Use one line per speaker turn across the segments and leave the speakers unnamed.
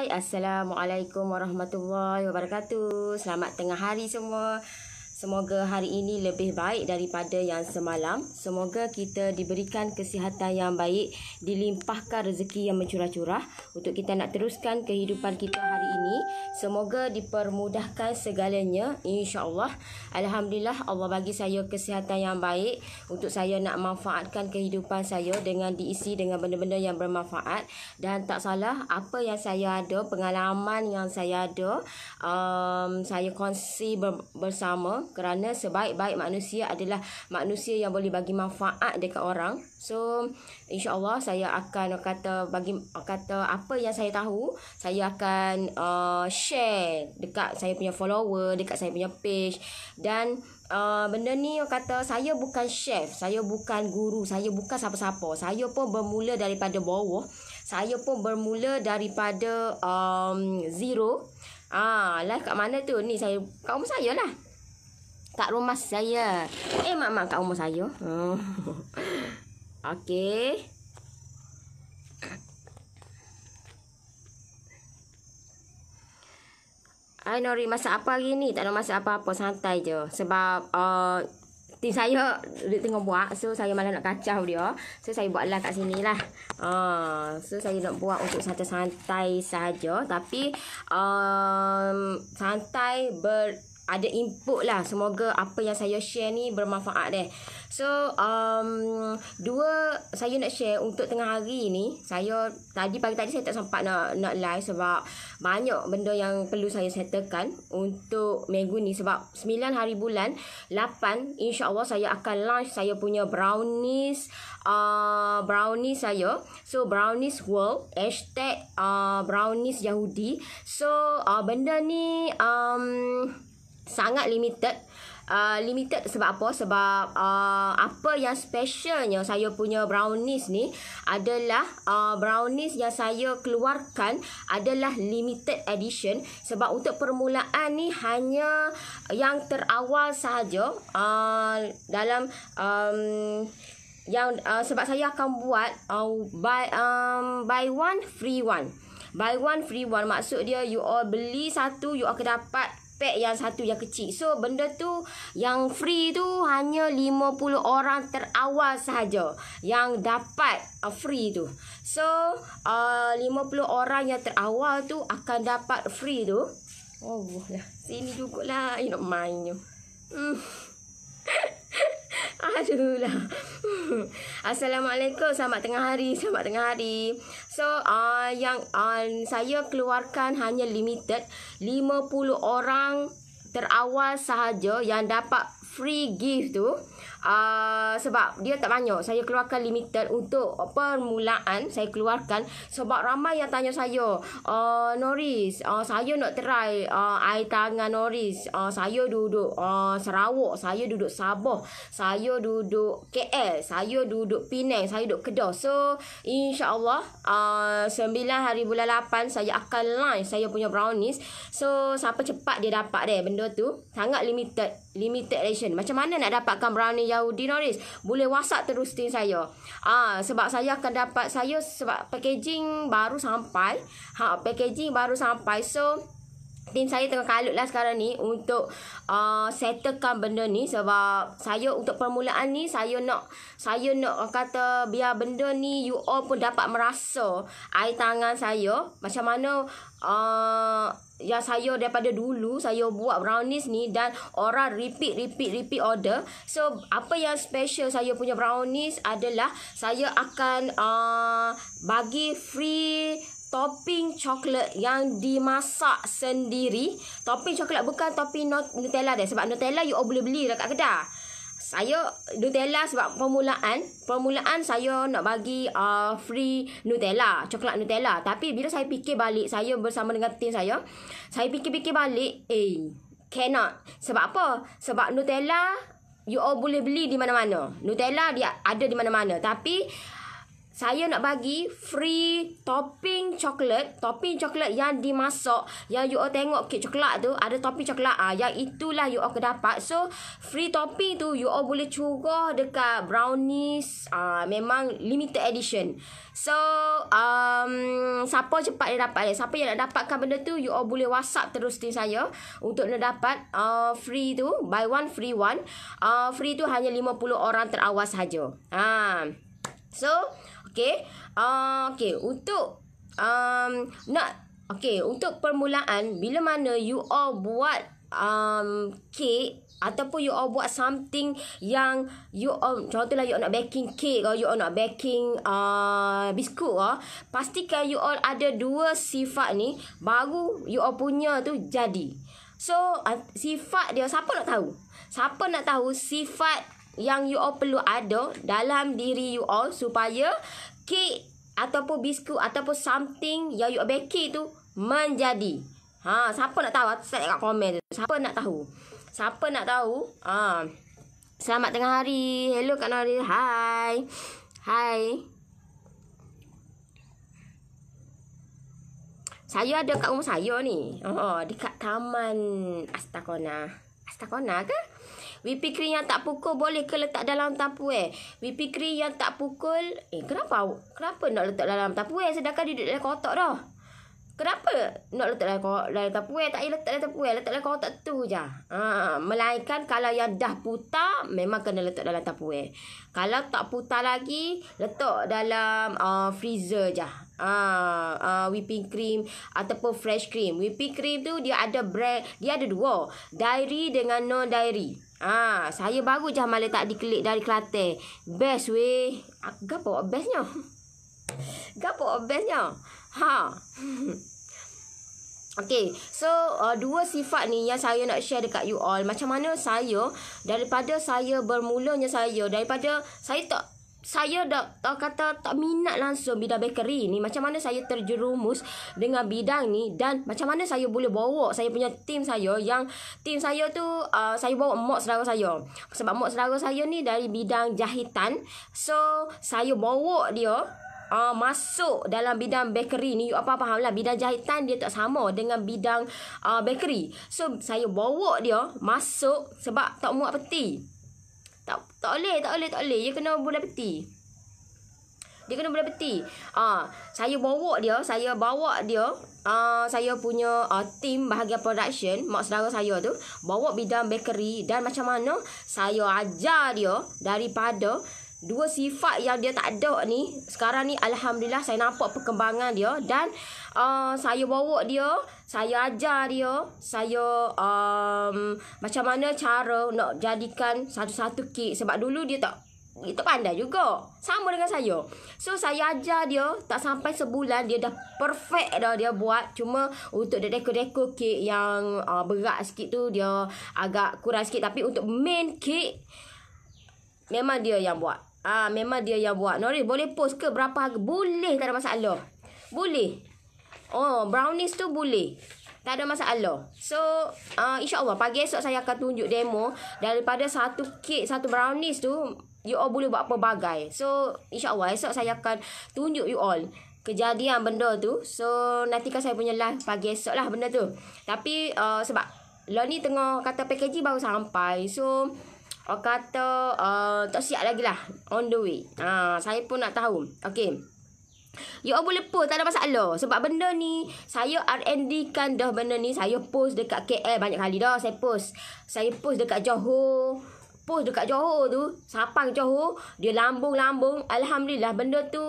Hai, Assalamualaikum warahmatullahi wabarakatuh. Selamat tengah hari semua. Semoga hari ini lebih baik daripada yang semalam. Semoga kita diberikan kesihatan yang baik, dilimpahkan rezeki yang mencurah-curah untuk kita nak teruskan kehidupan kita hari ini. Semoga dipermudahkan segalanya, insya-Allah. Alhamdulillah Allah bagi saya kesihatan yang baik untuk saya nak manfaatkan kehidupan saya dengan diisi dengan benda-benda yang bermanfaat dan tak salah apa yang saya ada, pengalaman yang saya ada, um, saya kongsi bersama kerana sebaik-baik manusia adalah manusia yang boleh bagi manfaat dekat orang. So insya-Allah saya akan kata bagi kata apa yang saya tahu, saya akan uh, share dekat saya punya follower, dekat saya punya page dan Uh, benda ni orang kata saya bukan chef, saya bukan guru, saya bukan siapa-siapa. Saya pun bermula daripada bawah. Saya pun bermula daripada um, zero. Ah, uh, lah live kat mana tu? Ni saya kau rumah saya lah kat rumah saya. Eh, mak-mak kat rumah saya. Hmm. Okey. Ay Nori, masak apa hari ni? Tak ada masak apa-apa, santai je. Sebab uh, tim saya dia tengah buat, so saya malah nak kacau dia. So saya buatlah kat sini lah. Uh, so saya nak buat untuk santai-santai saja. Tapi um, santai ber ada input lah semoga apa yang saya share ni bermanfaat deh. So um, dua saya nak share untuk tengah hari ni saya tadi pagi tadi saya tak sempat nak nak live sebab banyak benda yang perlu saya settlekan untuk minggu ni sebab 9 hari bulan 8 insyaallah saya akan launch saya punya brownies uh, brownies saya so brownies world hashtag uh, brownies yahudi so uh, benda ni um, sangat limited Uh, limited sebab apa? Sebab uh, apa yang specialnya saya punya brownies ni adalah uh, brownies yang saya keluarkan adalah limited edition. Sebab untuk permulaan ni hanya yang terawal sahaja uh, dalam um, yang uh, sebab saya akan buat uh, buy, um, buy one free one. Buy one free one maksud dia you all beli satu you akan dapat pack yang satu yang kecil. So benda tu yang free tu hanya 50 orang terawal sahaja yang dapat uh, free tu. So uh, 50 orang yang terawal tu akan dapat free tu. Oh lah, sini jugalah. You nak main you. Hmm. Aduhlah. Ah, Assalamualaikum, selamat tengah hari, selamat tengah hari. So, uh, yang uh, saya keluarkan hanya limited 50 orang terawal sahaja yang dapat free gift tu. Ah, sebab dia tak banyak saya keluarkan limited untuk permulaan saya keluarkan sebab ramai yang tanya saya uh, ah, Noris uh, ah, saya nak try uh, air tangan Noris uh, saya duduk uh, Sarawak saya duduk Sabah saya duduk KL saya duduk Penang saya duduk Kedah so insyaallah uh, hari bulan lapan saya akan live saya punya brownies so siapa cepat dia dapat deh benda tu sangat limited limited edition macam mana nak dapatkan brownies Yahudi Norris Boleh WhatsApp terus team saya Ah ha, Sebab saya akan dapat Saya sebab packaging baru sampai ha, Packaging baru sampai So Tim saya tengah kalut lah sekarang ni untuk uh, settlekan benda ni sebab saya untuk permulaan ni saya nak saya nak kata biar benda ni you all pun dapat merasa air tangan saya macam mana uh, yang saya daripada dulu saya buat brownies ni dan orang repeat repeat repeat order. So apa yang special saya punya brownies adalah saya akan uh, bagi free topping coklat yang dimasak sendiri. Topping coklat bukan topping Nutella dah. sebab Nutella you all boleh beli dekat kedai saya Nutella sebab permulaan permulaan saya nak bagi uh, free Nutella coklat Nutella tapi bila saya fikir balik saya bersama dengan tim saya saya fikir-fikir balik eh cannot sebab apa sebab Nutella you all boleh beli di mana-mana Nutella dia ada di mana-mana tapi saya nak bagi free topping coklat. Topping coklat yang dimasak. Yang you all tengok kek coklat tu. Ada topping coklat. ah, Yang itulah you all kedapat. So, free topping tu you all boleh curah dekat brownies. ah Memang limited edition. So, um, siapa cepat dia dapat. ya, Siapa yang nak dapatkan benda tu. You all boleh whatsapp terus team saya. Untuk nak dapat uh, free tu. Buy one, free one. Uh, free tu hanya 50 orang terawas sahaja. Ha. So, Okay. Uh, ah, okay. Untuk. Um, nak. Okay. Untuk permulaan. Bila mana you all buat. Um, cake. Ataupun you all buat something. Yang. You all. Contohlah you all nak baking cake. Or you all nak baking. Uh, biskut. Or, ah, pastikan you all ada dua sifat ni. Baru you all punya tu jadi. So. Uh, sifat dia. Siapa nak tahu? Siapa nak tahu sifat yang you all perlu ada dalam diri you all supaya kek ataupun biskut ataupun something yang you bake tu menjadi. Ha, siapa nak tahu? Saya kat komen tu. Siapa nak tahu? Siapa nak tahu? Ha. Selamat tengah hari. Hello Kak Nori. Hai. Hai. Saya ada kat rumah saya ni. Oh, dekat Taman Astakona. Astakona ke? Whipping cream yang tak pukul boleh ke letak dalam tupperware? Eh? Whipping cream yang tak pukul, eh kenapa? Kenapa nak letak dalam tupperware eh? sedangkan dia duduk dalam kotak dah? Kenapa nak letak dalam kotak dalam eh? Tak payah letak dalam tupperware, letak dalam kotak tu je. Ha, melainkan kalau yang dah putar memang kena letak dalam tupperware. Kalau tak putar lagi, letak dalam uh, freezer je ah, ah whipping cream ataupun fresh cream. Whipping cream tu dia ada brand, dia ada dua, diary dengan non diary. Ah, saya baru je mala tak diklik dari Kelate. Best we weh. Ah, gapo bestnya? Gapo bestnya? Ha. Okay, so uh, dua sifat ni yang saya nak share dekat you all. Macam mana saya, daripada saya bermulanya saya, daripada saya tak saya dah, dah kata tak minat langsung bidang bakery ni macam mana saya terjerumus dengan bidang ni dan macam mana saya boleh bawa saya punya tim saya yang tim saya tu uh, saya bawa mak saudara saya sebab mak saudara saya ni dari bidang jahitan so saya bawa dia uh, masuk dalam bidang bakery ni you apa faham lah bidang jahitan dia tak sama dengan bidang uh, bakery so saya bawa dia masuk sebab tak muat peti tak tak boleh, tak boleh, tak boleh. Dia kena bulat peti. Dia kena bulat peti. Ah, saya bawa dia, saya bawa dia. Ah, saya punya ah ha, tim bahagian production, mak saudara saya tu, bawa bidang bakery dan macam mana saya ajar dia daripada Dua sifat yang dia tak ada ni Sekarang ni Alhamdulillah saya nampak perkembangan dia Dan uh, saya bawa dia Saya ajar dia Saya um, macam mana cara nak jadikan satu-satu kek Sebab dulu dia tak dia tak pandai juga Sama dengan saya So saya ajar dia Tak sampai sebulan Dia dah perfect dah dia buat Cuma untuk dekor-dekor kek yang uh, berat sikit tu Dia agak kurang sikit Tapi untuk main kek Memang dia yang buat. Ah, memang dia yang buat. Noris, boleh post ke berapa harga? Boleh, tak ada masalah. Boleh. Oh, brownies tu boleh. Tak ada masalah. So, uh, insyaAllah, pagi esok saya akan tunjuk demo. Daripada satu kek, satu brownies tu, you all boleh buat pelbagai. So, insyaAllah, esok saya akan tunjuk you all kejadian benda tu. So, nantikan saya punya live pagi esok lah benda tu. Tapi, uh, sebab, lo ni tengah kata packaging baru sampai. So, Orang kata uh, tak siap lagi lah on the way. Ha, saya pun nak tahu. Okay. You ya all boleh post tak ada masalah Sebab benda ni Saya R&D kan dah benda ni Saya post dekat KL banyak kali dah Saya post Saya post dekat Johor Post dekat Johor tu Sapang Johor Dia lambung-lambung Alhamdulillah benda tu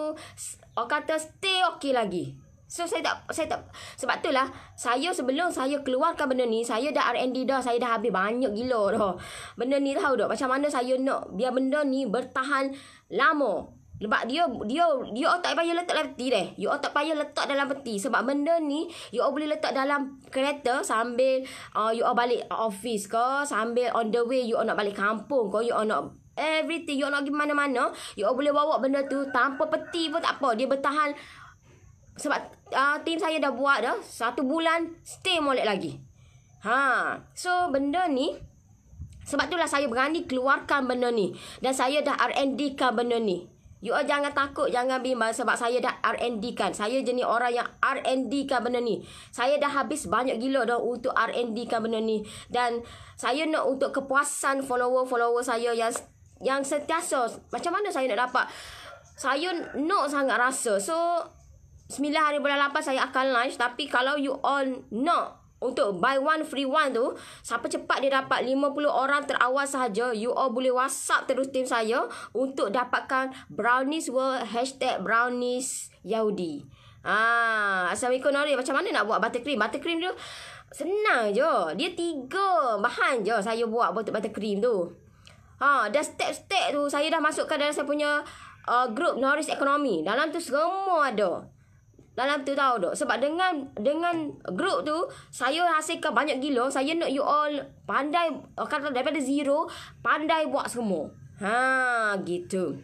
Orang kata stay okay lagi So saya tak saya tak sebab tu lah saya sebelum saya keluarkan benda ni saya dah R&D dah saya dah habis banyak gila dah. Benda ni tahu dok macam mana saya nak biar benda ni bertahan lama. Sebab dia dia dia otak payah letak dalam peti deh. You tak payah letak dalam peti sebab benda ni you boleh letak dalam kereta sambil uh, you balik office ke sambil on the way you nak balik kampung ke you nak everything you nak pergi mana-mana you boleh bawa benda tu tanpa peti pun tak apa dia bertahan sebab uh, team saya dah buat dah Satu bulan stay molek lagi ha. So benda ni Sebab itulah saya berani keluarkan benda ni Dan saya dah R&D kan benda ni You all jangan takut, jangan bimbang sebab saya dah R&D kan. Saya jenis orang yang R&D kan benda ni. Saya dah habis banyak gila dah untuk R&D kan benda ni. Dan saya nak untuk kepuasan follower-follower saya yang yang setiasa. Macam mana saya nak dapat? Saya nak sangat rasa. So, 9 hari bulan 8 saya akan launch tapi kalau you all nak untuk buy one free one tu siapa cepat dia dapat 50 orang terawal sahaja you all boleh whatsapp terus tim saya untuk dapatkan brownies world hashtag brownies yaudi ah, ha, Assalamualaikum Nori macam mana nak buat buttercream buttercream tu senang je dia tiga bahan je saya buat untuk buttercream tu Ha, dah step-step tu saya dah masukkan dalam saya punya uh, group Norris Economy. Dalam tu semua ada dalam tu tahu dok sebab dengan dengan group tu saya hasilkan banyak gila saya nak you all pandai kata daripada zero pandai buat semua ha gitu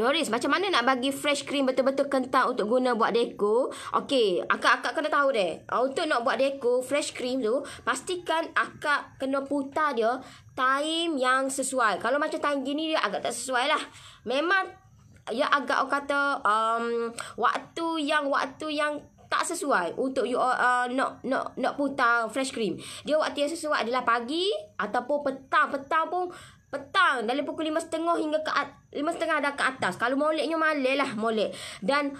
Noris, macam mana nak bagi fresh cream betul-betul kental untuk guna buat deko? Okey, akak-akak kena tahu deh. Ah, untuk nak buat deko fresh cream tu, pastikan akak kena putar dia time yang sesuai. Kalau macam time gini dia agak tak sesuai lah. Memang ya agak orang kata um, waktu yang waktu yang tak sesuai untuk you uh, uh, nak nak nak putar fresh cream. Dia waktu yang sesuai adalah pagi ataupun petang. Petang pun petang dari pukul lima setengah hingga ke lima setengah dah ke atas. Kalau moleknya malek lah molek. Dan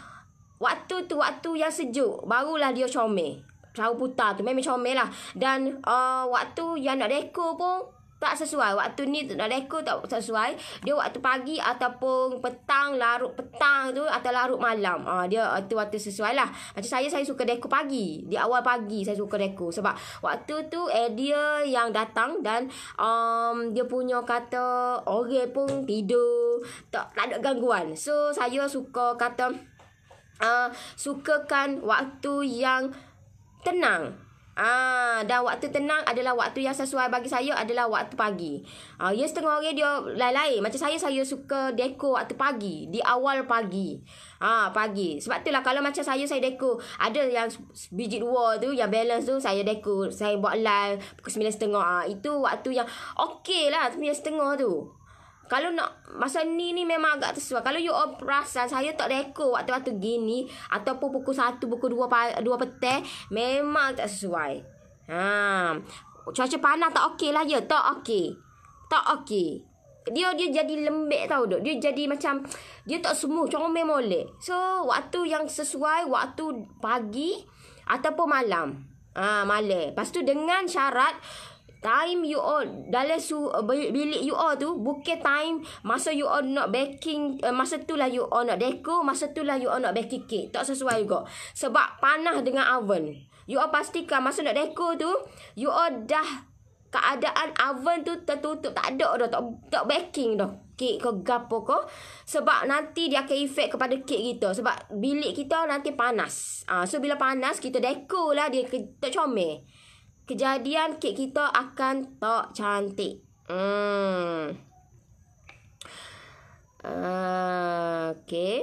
waktu tu waktu yang sejuk barulah dia comel. Tahu putar tu memang comel lah. Dan uh, waktu yang nak dekor pun tak sesuai. Waktu ni nak tak sesuai. Dia waktu pagi ataupun petang, larut petang tu atau larut malam. ha, dia waktu waktu sesuai lah. Macam saya, saya suka rekod pagi. Di awal pagi saya suka rekod. Sebab waktu tu eh, dia yang datang dan um, dia punya kata orang pun tidur. Tak, tak ada gangguan. So saya suka kata... Uh, sukakan waktu yang tenang Ah, dan waktu tenang adalah waktu yang sesuai bagi saya adalah waktu pagi. Ah, ya setengah orang dia lain-lain. Macam saya saya suka dekor waktu pagi, di awal pagi. Ah, pagi. Sebab itulah kalau macam saya saya dekor, ada yang biji dua tu yang balance tu saya dekor, saya buat live pukul 9.30. Ah, itu waktu yang okey lah 9.30 tu. Kalau nak masa ni ni memang agak sesuai. Kalau you all rasa saya tak rekod waktu-waktu gini ataupun pukul satu pukul 2, dua petang memang tak sesuai. Ha. Cuaca panas tak okey lah ya. Tak okey. Tak okey. Dia dia jadi lembek tau dok. Dia jadi macam dia tak semu. comel memole. So waktu yang sesuai waktu pagi ataupun malam. Ah ha, malam. Pastu dengan syarat time you all dalam su, uh, bilik you all tu bukan time masa you all nak baking uh, eh, masa tu lah you all nak deko masa tu lah you all nak baking cake tak sesuai juga sebab panah dengan oven you all pastikan masa nak deko tu you all dah keadaan oven tu tertutup tak ada dah tak, tak baking dah kek ke gapo ke sebab nanti dia akan efek kepada kek kita sebab bilik kita nanti panas ah so bila panas kita deko lah dia tak comel kejadian kek kita akan tak cantik. Hmm. Ah, okay.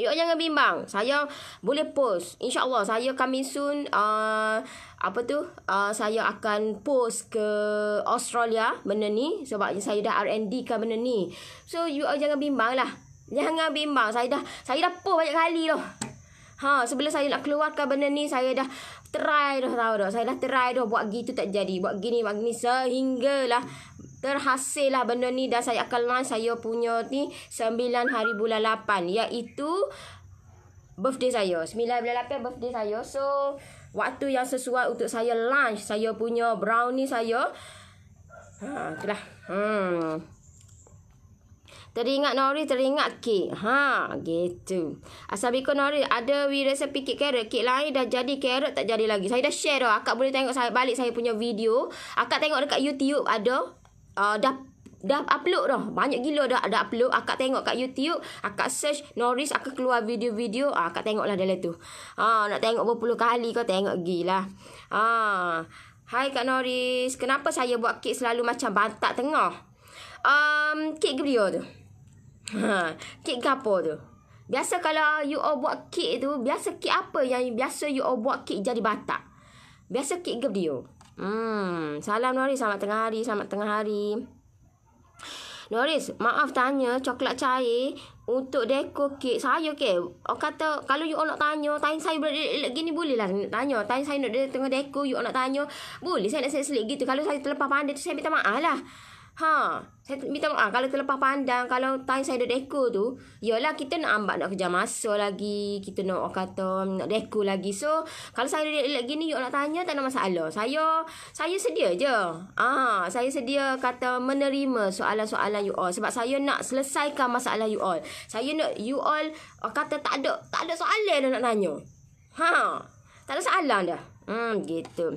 Yuk jangan bimbang. Saya boleh post. InsyaAllah saya coming soon. Uh, apa tu? Uh, saya akan post ke Australia benda ni. Sebab saya dah R&D ke benda ni. So, yuk jangan bimbang lah. Jangan bimbang. Saya dah, saya dah post banyak kali loh. Ha, sebelum saya nak keluarkan benda ni, saya dah try dah tahu dah. Saya dah try dah buat gitu tak jadi. Buat gini, buat gini sehinggalah terhasil lah benda ni dan saya akan launch saya punya ni 9 hari bulan 8 iaitu birthday saya. 9 bulan 8 birthday saya. So, waktu yang sesuai untuk saya launch saya punya brownie saya. Ha, itulah. Hmm. Teringat Nori, teringat kek. Ha, gitu. Asal biko Nori, ada we recipe kek carrot. Kek lain dah jadi, carrot tak jadi lagi. Saya dah share dah. Akak boleh tengok saya balik saya punya video. Akak tengok dekat YouTube ada. Uh, dah dah upload dah. Banyak gila dah ada upload. Akak tengok kat YouTube. Akak search Noris. Akak keluar video-video. Ah, akak tengok lah dalam tu. Ha, ah, nak tengok berpuluh kali kau tengok gila. Ha. Ah. Hai Kak Noris. Kenapa saya buat kek selalu macam bantak tengah? Um, kek gebrio tu. Ha, kek ke apa tu? Biasa kalau you all buat kek tu, biasa kek apa yang biasa you all buat kek jadi batak? Biasa kek ke dia? Hmm, salam Noris, selamat tengah hari, selamat tengah hari. Noris, maaf tanya coklat cair untuk dekor kek saya ke? Orang kata, kalau you all nak tanya, tanya saya boleh gini boleh lah nak tanya. Tanya saya nak tengah dekor, you all nak tanya, boleh saya nak selik-selik gitu. Kalau saya terlepas pandai tu, saya minta maaf lah. Ha, saya minta Ah, kalau terlepas pandang, kalau time saya dah deko tu, yalah kita nak ambak nak kerja masa lagi, kita nak orang kata nak deko lagi. So, kalau saya dah lagi ni, you nak tanya tak ada masalah. Saya saya sedia je. Ah, saya sedia kata menerima soalan-soalan you all sebab saya nak selesaikan masalah you all. Saya nak you all orang kata tak ada tak ada soalan dah nak tanya. Ha. Tak ada soalan dah. Hmm, gitu.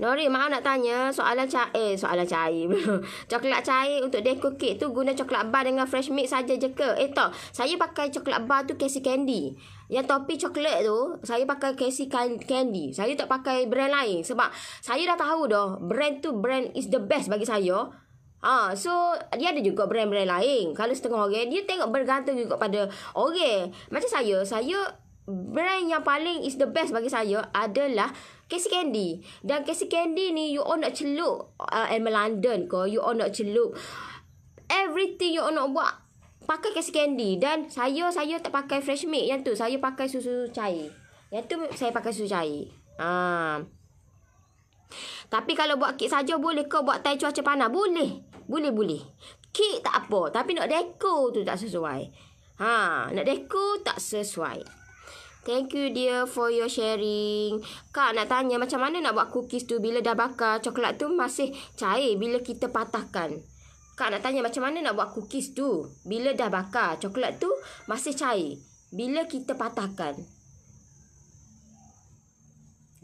Nori, maaf nak tanya soalan cair, eh, soalan cair. coklat cair untuk deco cake tu guna coklat bar dengan fresh milk saja je ke? Eh tak, saya pakai coklat bar tu Casey Candy. Yang topi coklat tu, saya pakai Casey Candy. Saya tak pakai brand lain sebab saya dah tahu dah brand tu brand is the best bagi saya. Ah, ha, so dia ada juga brand-brand lain. Kalau setengah orang dia tengok bergantung juga pada orang. Macam saya, saya brand yang paling is the best bagi saya adalah Casey Candy. Dan Casey Candy ni, you all nak celup uh, Emma London ke. You all nak celup. Everything you all nak buat, pakai Casey Candy. Dan saya, saya tak pakai fresh milk yang tu. Saya pakai susu cair. Yang tu saya pakai susu cair. Haa. Tapi kalau buat kek saja boleh ke buat teh cuaca panas? Boleh. Boleh, boleh. Kek tak apa. Tapi nak deko tu tak sesuai. Ha, nak deko tak sesuai. Thank you dear for your sharing. Kak nak tanya macam mana nak buat cookies tu bila dah bakar coklat tu masih cair bila kita patahkan. Kak nak tanya macam mana nak buat cookies tu bila dah bakar coklat tu masih cair bila kita patahkan.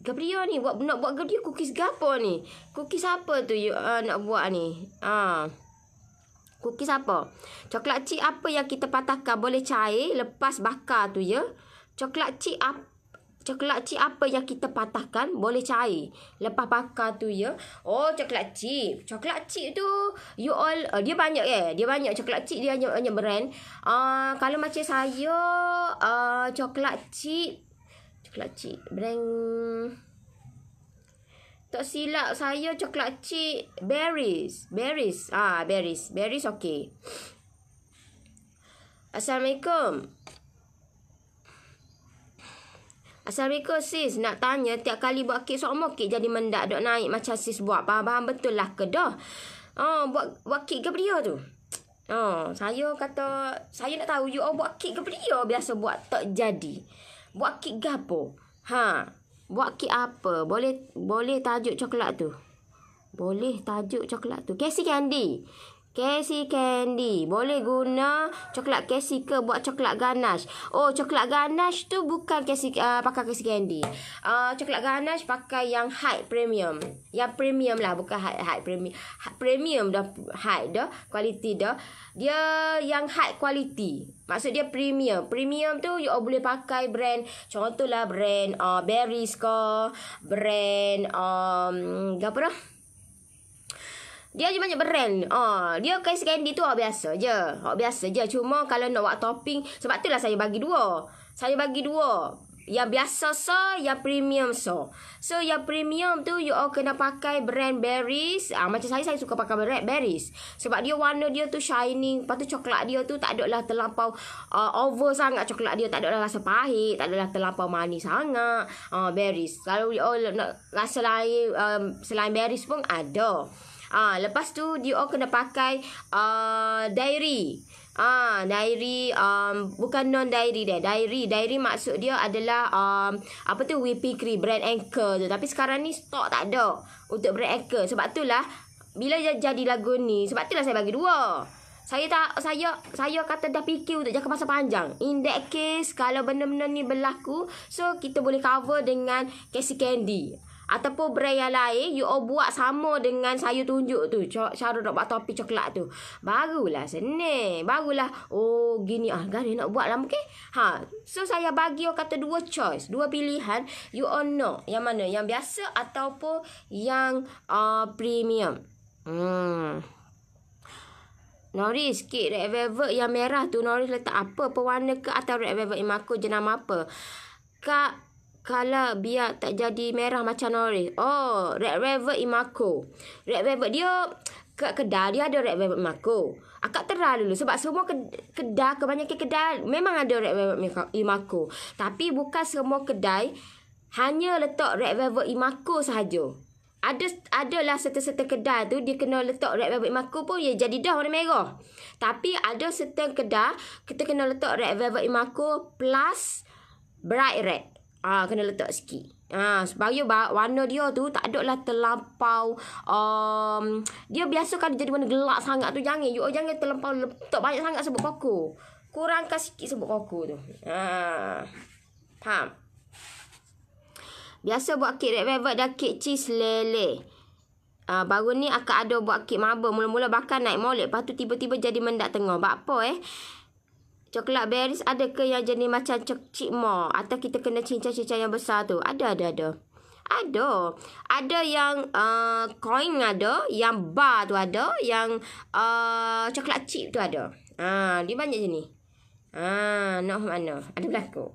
Gabriel ni buat nak buat gedi cookies gapo ni? Cookies apa tu you uh, nak buat ni? Ha. Uh. Cookies apa? Coklat chip apa yang kita patahkan boleh cair lepas bakar tu ya? Yeah? Coklat cik apa? Coklat cip apa yang kita patahkan boleh cair. Lepas pakar tu ya. Oh coklat cip. Coklat cip tu you all uh, dia banyak eh. Dia banyak coklat cip dia banyak, banyak brand. uh, kalau macam saya uh, coklat cip coklat cip brand tak silap saya coklat cip berries. Berries. Ah berries. Berries okey. Assalamualaikum. Assalamualaikum sis. Nak tanya tiap kali buat kek sok mok kek jadi mendak dok naik macam sis buat. faham bahan betul lah ke dah? Oh, buat buat kek ke beria tu? Oh, saya kata saya nak tahu you all oh, buat kek ke beria biasa buat tak jadi. Buat kek gapo? Ha. Buat kek apa? Boleh boleh tajuk coklat tu. Boleh tajuk coklat tu. Casey Candy. Casey candy. Boleh guna coklat Casey ke buat coklat ganache. Oh, coklat ganache tu bukan Casey, uh, pakai Casey candy. Uh, coklat ganache pakai yang high premium. Yang premium lah, bukan high, high premium. Premium dah high dah, quality dah. Dia yang high quality. Maksud dia premium. Premium tu you all boleh pakai brand. Contohlah brand uh, ah, Berries ke. Brand um, apa dah? Dia je banyak brand. Ah, uh, dia kais candy tu oh biasa je. oh biasa je. Cuma kalau nak buat topping, sebab itulah saya bagi dua. Saya bagi dua. Yang biasa so, yang premium so. So, yang premium tu, you all kena pakai brand berries. Ah, uh, macam saya, saya suka pakai brand berries. Sebab dia warna dia tu shining. Lepas coklat dia tu tak adalah terlampau uh, over sangat coklat dia. Tak adalah rasa pahit. Tak adalah terlampau manis sangat. Ah, uh, berries. Kalau you all nak rasa lain, um, selain berries pun ada. Ah, lepas tu dia all kena pakai uh, diary. Ah, diary um, bukan non diary dia. Diary, diary maksud dia adalah um, apa tu whipping cream brand anchor tu. Tapi sekarang ni stok tak ada untuk brand anchor. Sebab itulah bila jadi lagu ni, sebab itulah saya bagi dua. Saya tak saya saya kata dah fikir untuk jangka masa panjang. In that case kalau benda-benda ni berlaku, so kita boleh cover dengan Casey Candy ataupun brand yang lain you all buat sama dengan sayur tunjuk tu cara nak buat topi coklat tu barulah senang barulah oh gini ah gani nak buat lah mungkin ha so saya bagi you kata dua choice dua pilihan you all know yang mana yang biasa ataupun yang uh, premium hmm Noris, kek red velvet yang merah tu Noris letak apa? Pewarna ke atau red velvet yang makut jenama apa? Kak, Color biar tak jadi merah macam nori. Oh, Red Velvet Imako. Red Velvet dia kat kedai dia ada Red Velvet Imako. Akak terah dulu sebab semua kedai kebanyakan kedai memang ada Red Velvet Imako. Tapi bukan semua kedai hanya letak Red Velvet Imako sahaja. Ada adalah serta-serta kedai tu dia kena letak Red Velvet Imako pun ya jadi dah warna merah. Tapi ada serta kedai kita kena letak Red Velvet Imako plus Bright Red. Ah kena letak sikit. Ah supaya warna dia tu tak adalah terlampau um, dia biasa kan jadi warna gelap sangat tu jangan you jangan terlampau letak banyak sangat sebab koko. Kurangkan sikit sebab koko tu. Ah. Faham? Biasa buat kek red velvet dan kek cheese lele. Uh, baru ni akak ada buat kek mabar. Mula-mula bakal naik molek. Lepas tu tiba-tiba jadi mendak tengah. Bak apa eh? Coklat berries ada ke yang jenis macam cik mo Atau kita kena cincang-cincang yang besar tu? Ada, ada, ada. Ada. Ada yang uh, coin ada. Yang bar tu ada. Yang uh, coklat chip tu ada. Ha, dia banyak jenis. Ha, nak mana? Ada belakang.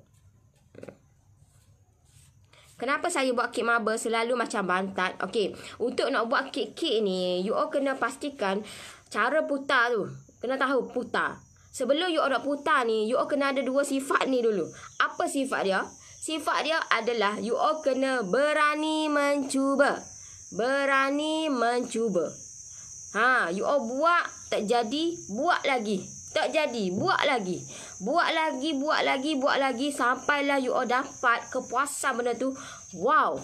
Kenapa saya buat kek marble selalu macam bantat? Okey. Untuk nak buat kek-kek ni, you all kena pastikan cara putar tu. Kena tahu putar. Sebelum you orang putar ni, you all kena ada dua sifat ni dulu. Apa sifat dia? Sifat dia adalah you all kena berani mencuba. Berani mencuba. Ha, you all buat tak jadi, buat lagi. Tak jadi, buat lagi. Buat lagi, buat lagi, buat lagi sampailah you all dapat kepuasan benda tu. Wow.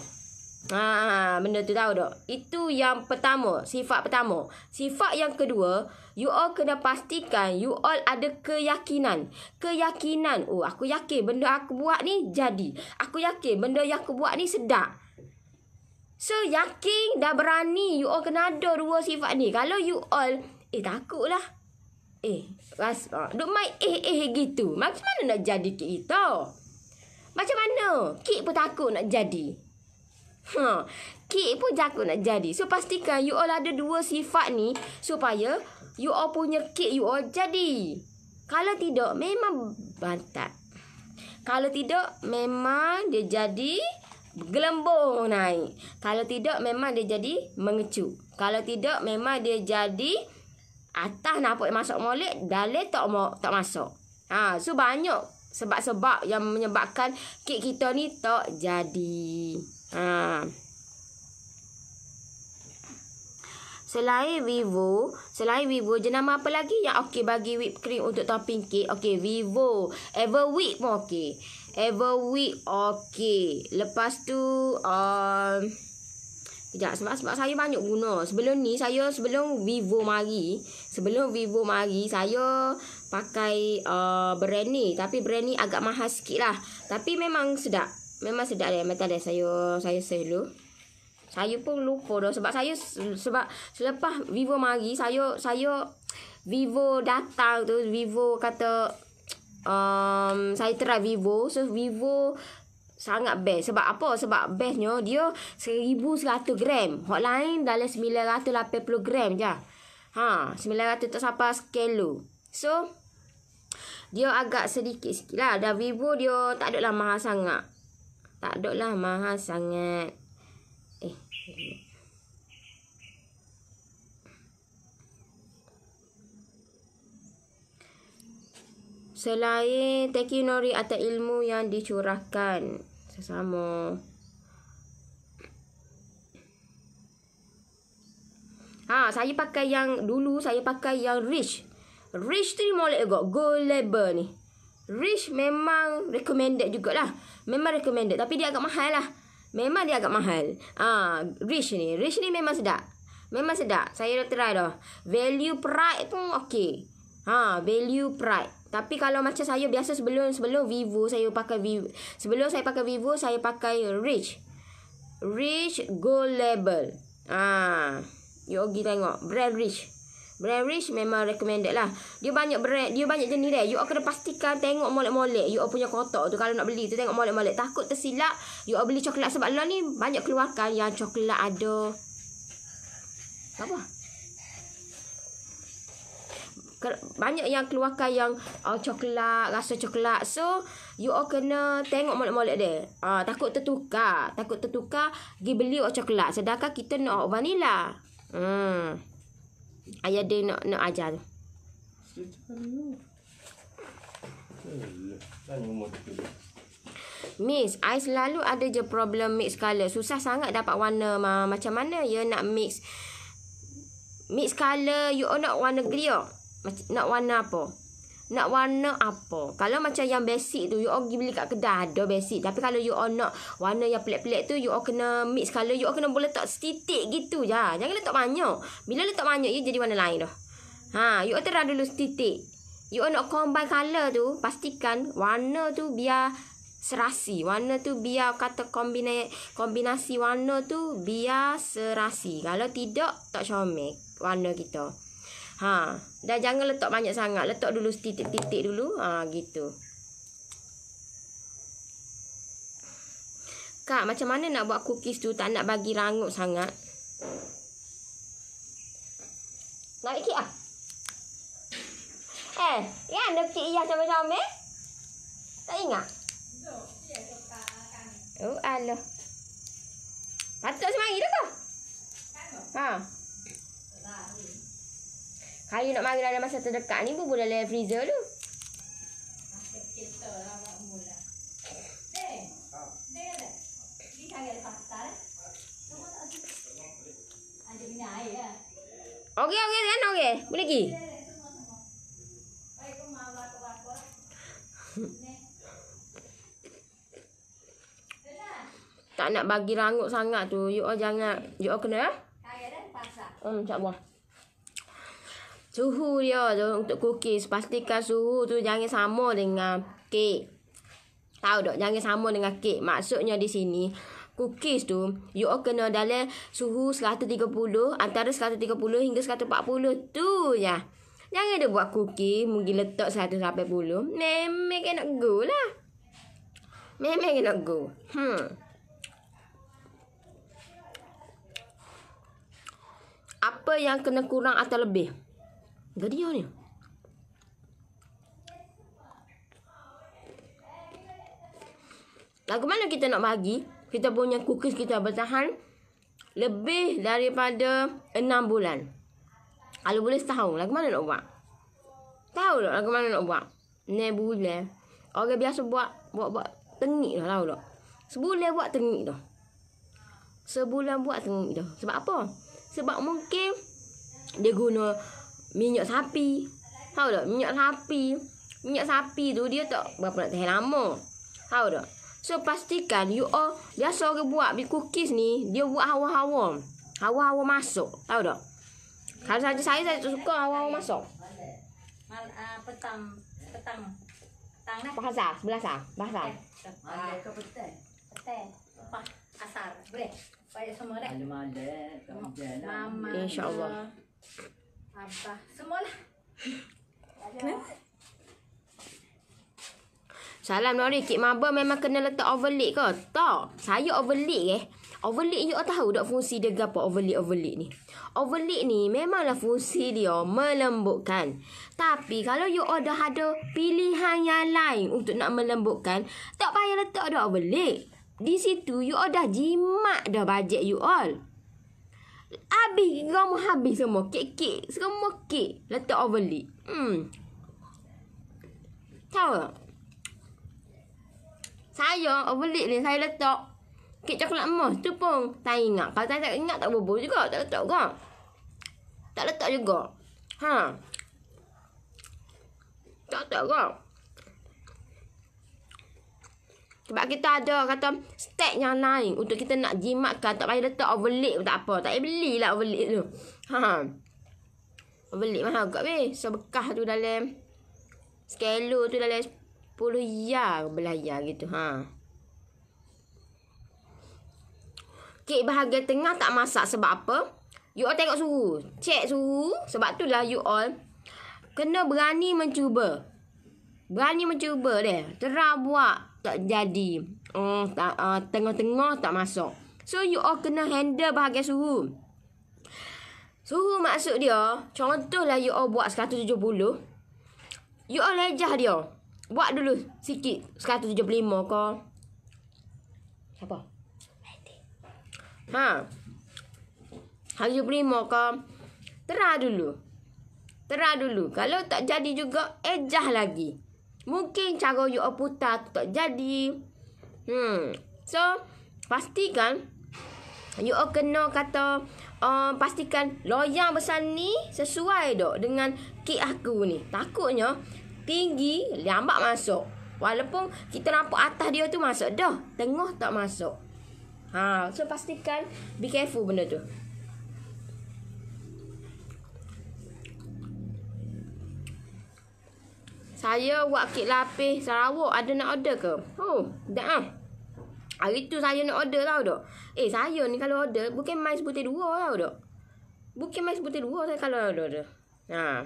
Ha, benda tu tahu tak? Itu yang pertama, sifat pertama. Sifat yang kedua, You all kena pastikan you all ada keyakinan. Keyakinan. Oh, aku yakin benda aku buat ni jadi. Aku yakin benda yang aku buat ni sedap. So, yakin dah berani. You all kena ada dua sifat ni. Kalau you all... Eh, takutlah. Eh, ras, uh, ah, duk mai, eh-eh gitu. Macam mana nak jadi kek itu? Macam mana? Kik pun takut nak jadi. Ha, kek pun jago nak jadi. So pastikan you all ada dua sifat ni supaya you all punya kek you all jadi. Kalau tidak memang bantat. Kalau tidak memang dia jadi gelembung naik. Kalau tidak memang dia jadi mengecu. Kalau tidak memang dia jadi atas nak masuk molek dalek tak mau tak masuk. Ha, so banyak sebab-sebab yang menyebabkan kek kita ni tak jadi. Ha. Selain Vivo, selain Vivo jenama apa lagi yang okey bagi whipped cream untuk topping cake? Okey, Vivo, Ever Whip pun okey. Ever Whip okey. Lepas tu um kejap sebab, sebab saya banyak guna. Sebelum ni saya sebelum Vivo mari, sebelum Vivo mari saya pakai uh, brand ni tapi brand ni agak mahal sikit lah. Tapi memang sedap memang sedap dia mata dia sayur sayur selo saya pun lupa dah sebab saya sebab selepas Vivo mari saya saya Vivo datang tu Vivo kata um, saya try Vivo so Vivo sangat best sebab apa sebab bestnya dia 1100 gram hot lain dalam 980 gram je ha 900 tak sampai sekilo so dia agak sedikit sikit lah dan Vivo dia tak ada lah mahal sangat tak ada lah mahal sangat eh selain thank you nori atas ilmu yang dicurahkan sesama Ha, saya pakai yang dulu saya pakai yang rich. Rich tu ni molek juga. Gold label ni. Rich memang recommended jugalah. Memang recommended. Tapi dia agak mahal lah. Memang dia agak mahal. Ah, ha, Rich ni. Rich ni memang sedap. Memang sedap. Saya dah try dah. Value pride pun okey. Ha, value pride. Tapi kalau macam saya biasa sebelum sebelum Vivo saya pakai Vivo. Sebelum saya pakai Vivo saya pakai Rich. Rich Gold Label. Ah, ha. Yogi tengok brand Rich. Brand Rich memang recommended lah. Dia banyak brand, dia banyak jenis dia. You all kena pastikan tengok molek-molek. You all punya kotak tu kalau nak beli tu tengok molek-molek. Takut tersilap, you all beli coklat sebab lah ni banyak keluarkan yang coklat ada. Apa? Banyak yang keluarkan yang uh, coklat, rasa coklat. So, you all kena tengok molek-molek dia. Uh, takut tertukar. Takut tertukar, pergi beli coklat. Sedangkan kita nak vanilla. Hmm. Ayah dia nak nak ajar tu. Miss, I selalu ada je problem mix color. Susah sangat dapat warna. Ma. Macam mana ya nak mix? Mix color, you all nak warna gria? Nak warna apa? nak warna apa. Kalau macam yang basic tu, you all pergi beli kat kedai ada basic. Tapi kalau you all nak warna yang pelik-pelik tu, you all kena mix color. You all kena boleh letak setitik gitu je. Jangan letak banyak. Bila letak banyak, you jadi warna lain dah. Ha, you all terah dulu setitik. You all nak combine color tu, pastikan warna tu biar serasi. Warna tu biar kata kombina kombinasi warna tu biar serasi. Kalau tidak, tak comel warna kita. Ha, dah jangan letak banyak sangat. Letak dulu titik-titik dulu. Ha, gitu. Kak, macam mana nak buat cookies tu tak nak bagi rangup sangat? Nak ikik ah. Eh, ya nak ikik ya sama-sama. Eh? Tak ingat? Oh, alah. Patut semari dah kau. Ha. Kalau you nak mari dalam masa terdekat ni pun boleh dalam freezer dulu. Okey okey kan okey. Boleh lagi. tak nak bagi rangup sangat tu. Yuk oh jangan. Yuk oh kena. Ya? Kaya dan pasak. Hmm, cak buah suhu dia tu untuk cookies pastikan suhu tu jangan sama dengan kek tahu tak jangan sama dengan kek maksudnya di sini cookies tu you all kena dalam suhu 130 antara 130 hingga 140 tu ya jangan dia buat cookies mungkin letak 180 memang kena go lah memang kena go hmm apa yang kena kurang atau lebih? ਗੱਡੀਆਂ ਨੇ Lagu mana kita nak bagi? Kita punya cookies kita bertahan lebih daripada enam bulan. Kalau boleh tahu. lagu mana nak buat? Tahu tak lagu mana nak buat? Ini Orang biasa buat, buat, buat tengik dah, tahu tak? Sebulan buat tengik dah. Sebulan buat tengik dah. Sebab apa? Sebab mungkin dia guna minyak sapi. Tahu tak? Minyak sapi. Minyak sapi tu dia tak berapa nak tahan lama. Tahu tak? So pastikan you all biasa orang buat bil cookies ni dia buat hawa-hawa. Hawa-hawa masuk. Tahu tak?
Kalau saja saya saya suka hawa-hawa masuk.
Mal, ah, petang petang. Petang nak bahasa, sebelah sah, bahasa. Eh, ah, ke petang. Petang. Asar. Boleh. Baik semua dah. Abah semua lah Salam Nori Kek Maba memang kena letak overlay ke? Tak Saya overlay eh Overlay you tahu tak fungsi dia apa overlay-overlay ni Overlay ni memanglah fungsi dia melembutkan Tapi kalau you ada ada pilihan yang lain untuk nak melembutkan Tak payah letak dah overlay Di situ you ada jimat dah bajet you all Habis kamu habis semua Kek-kek Semua kek Letak overly Hmm Tahu tak? Saya overly ni Saya letak Kek coklat emas tu pun Tak ingat Kalau saya tak ingat Tak bubur juga Tak letak kan Tak letak juga Ha Tak letak juga. Sebab kita ada kata stack yang naik untuk kita nak jimatkan. Tak payah letak overlay pun tak apa. Tak payah belilah overlay tu. Ha. Overlay mahal kot weh. So bekah tu dalam skelo tu dalam 10 yar belayar gitu. Ha. Kek bahagian tengah tak masak sebab apa? You all tengok suhu. Check suhu. Sebab tu lah you all kena berani mencuba. Berani mencuba dia. Terang buat tak jadi. Oh, tak uh, tengah-tengah tak masuk. So you all kena handle bahagian suhu. Suhu maksud dia, contohlah you all buat 170. You all lejah dia. Buat dulu sikit 175 kau. Siapa? Ha. Haju prima kau. Terah dulu. Terah dulu. Kalau tak jadi juga, ejah lagi. Mungkin cara you putar tu tak jadi. Hmm. So, pastikan you all kena kata uh, pastikan loyang besar ni sesuai dok dengan kek aku ni. Takutnya tinggi lambat masuk. Walaupun kita nampak atas dia tu masuk dah, tengah tak masuk. Ha, so pastikan be careful benda tu. saya buat kek lapis Sarawak ada nak order ke? Oh, dah ah. Hari tu saya nak order tau dok. Eh, saya ni kalau order bukan main sebutir dua tau dok. Bukan main sebutir dua saya kalau order. order. Ha.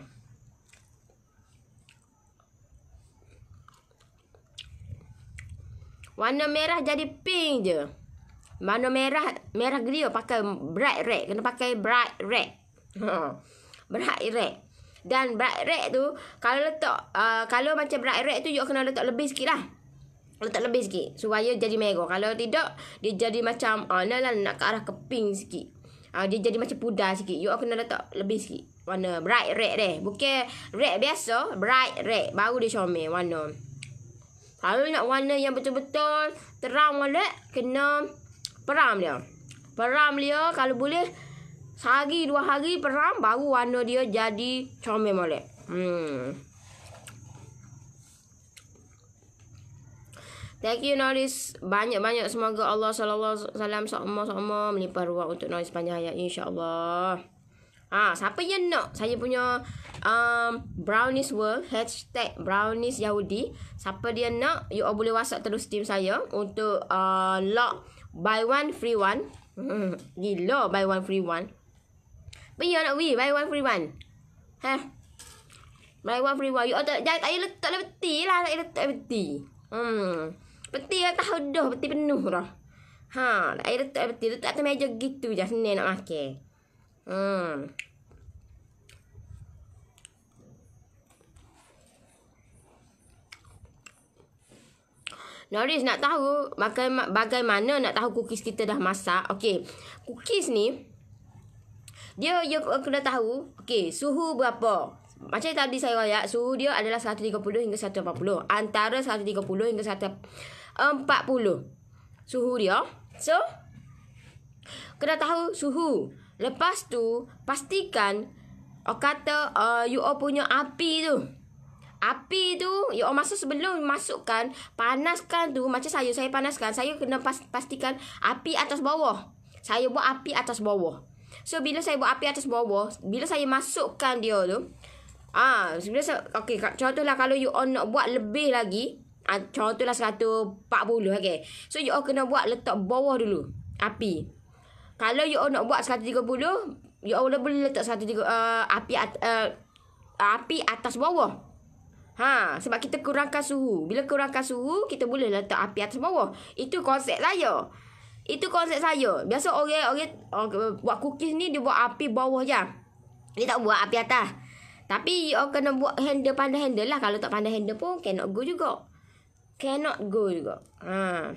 Warna merah jadi pink je. Warna merah, merah gelio pakai bright red. Kena pakai bright red. Ha. bright red. Dan bright red tu Kalau letak uh, Kalau macam bright red tu You kena letak lebih sikit lah Letak lebih sikit Supaya jadi merah Kalau tidak Dia jadi macam uh, ah, nak, nak, lah, nak ke arah ke pink sikit uh, Dia jadi macam pudar sikit You kena letak lebih sikit Warna bright red deh Bukan red biasa Bright red Baru dia comel warna Kalau nak warna yang betul-betul Terang warna Kena Peram dia Peram dia Kalau boleh Sehari dua hari perang baru warna dia jadi comel molek. Hmm. Thank you Noris banyak-banyak semoga Allah sallallahu alaihi wasallam sama-sama melimpah ruang untuk Noris panjang hayat insya-Allah. Ah, ha, siapa yang nak saya punya um, Brownies World Hashtag Brownies Yahudi Siapa dia nak You all boleh whatsapp terus tim saya Untuk uh, lock Buy one free one Gila buy one free one But you're not we. Buy one free one. Ha? Buy one free one. You all tak payah tak payah tak peti lah. Tak payah tak peti. Hmm. Peti lah tak hodoh. Peti penuh dah. Ha. Tak payah tak peti. Letak atas meja gitu je. Senin nak makan. Hmm. Noris nak tahu bagaimana nak tahu cookies kita dah masak. Okey. Cookies ni dia you kena tahu okay, suhu berapa macam tadi saya royak suhu dia adalah 130 hingga 140 antara 130 hingga 140 suhu dia so kena tahu suhu lepas tu pastikan Oh kata uh, you all punya api tu. Api tu you all masuk sebelum masukkan, panaskan tu macam saya saya panaskan. Saya kena pastikan api atas bawah. Saya buat api atas bawah. So bila saya buat api atas bawah Bila saya masukkan dia tu ah, sebenarnya saya, Okay contohlah kalau you on nak buat lebih lagi ah, Contohlah 140 okay So you all kena buat letak bawah dulu Api Kalau you all nak buat 130 You all boleh letak 130 uh, ah, Api uh, Api atas bawah Ha, sebab kita kurangkan suhu. Bila kurangkan suhu, kita boleh letak api atas bawah. Itu konsep saya. Itu konsep saya. Biasa orang orang, orang buat cookies ni dia buat api bawah je. Dia tak buat api atas. Tapi orang kena buat handle pandai handle lah. Kalau tak pandai handle pun cannot go juga. Cannot go juga. Ha.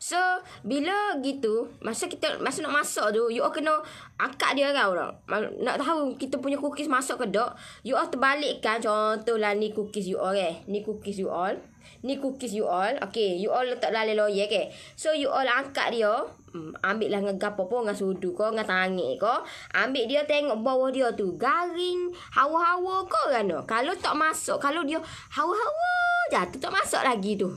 So, bila gitu, masa kita masa nak masak tu, you all kena angkat dia kau tak? Nak tahu kita punya cookies masuk ke tak, you all terbalikkan. Contohlah ni cookies you all eh. Ni cookies you all. Ni cookies you all. Okay, you all letak dalam loyer, okay? So, you all angkat dia. Hmm, ambil lah ngegapa pun, dengan sudu kau, dengan tangik kau. Ambil dia tengok bawah dia tu. Garing, hawa-hawa kau kan tu. Kalau tak masuk, kalau dia hawa-hawa jatuh, tak masuk lagi tu.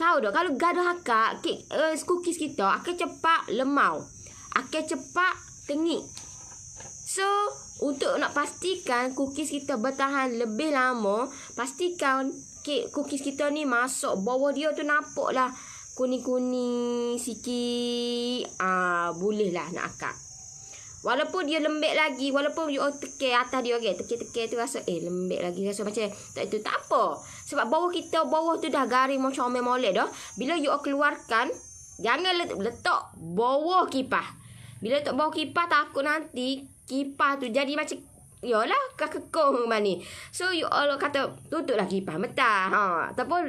Tahu tak, kalau gaduh akak, kek, uh, cookies kita akan cepat lemau. Akan cepat tengik. So, untuk nak pastikan cookies kita bertahan lebih lama, pastikan sikit cookies kita ni masuk bawah dia tu nampak lah kuning-kuning sikit uh, boleh lah nak akak walaupun dia lembek lagi walaupun you teke atas dia okay, teke tekir tu rasa eh lembek lagi rasa macam tak itu tak apa sebab bawah kita bawah tu dah garing macam omel molek dah bila you keluarkan jangan letak, letak bawah kipas bila letak bawah kipas takut nanti kipas tu jadi macam yalah kak kekong ni. So you all kata tutuplah kipas mentah. Ha ataupun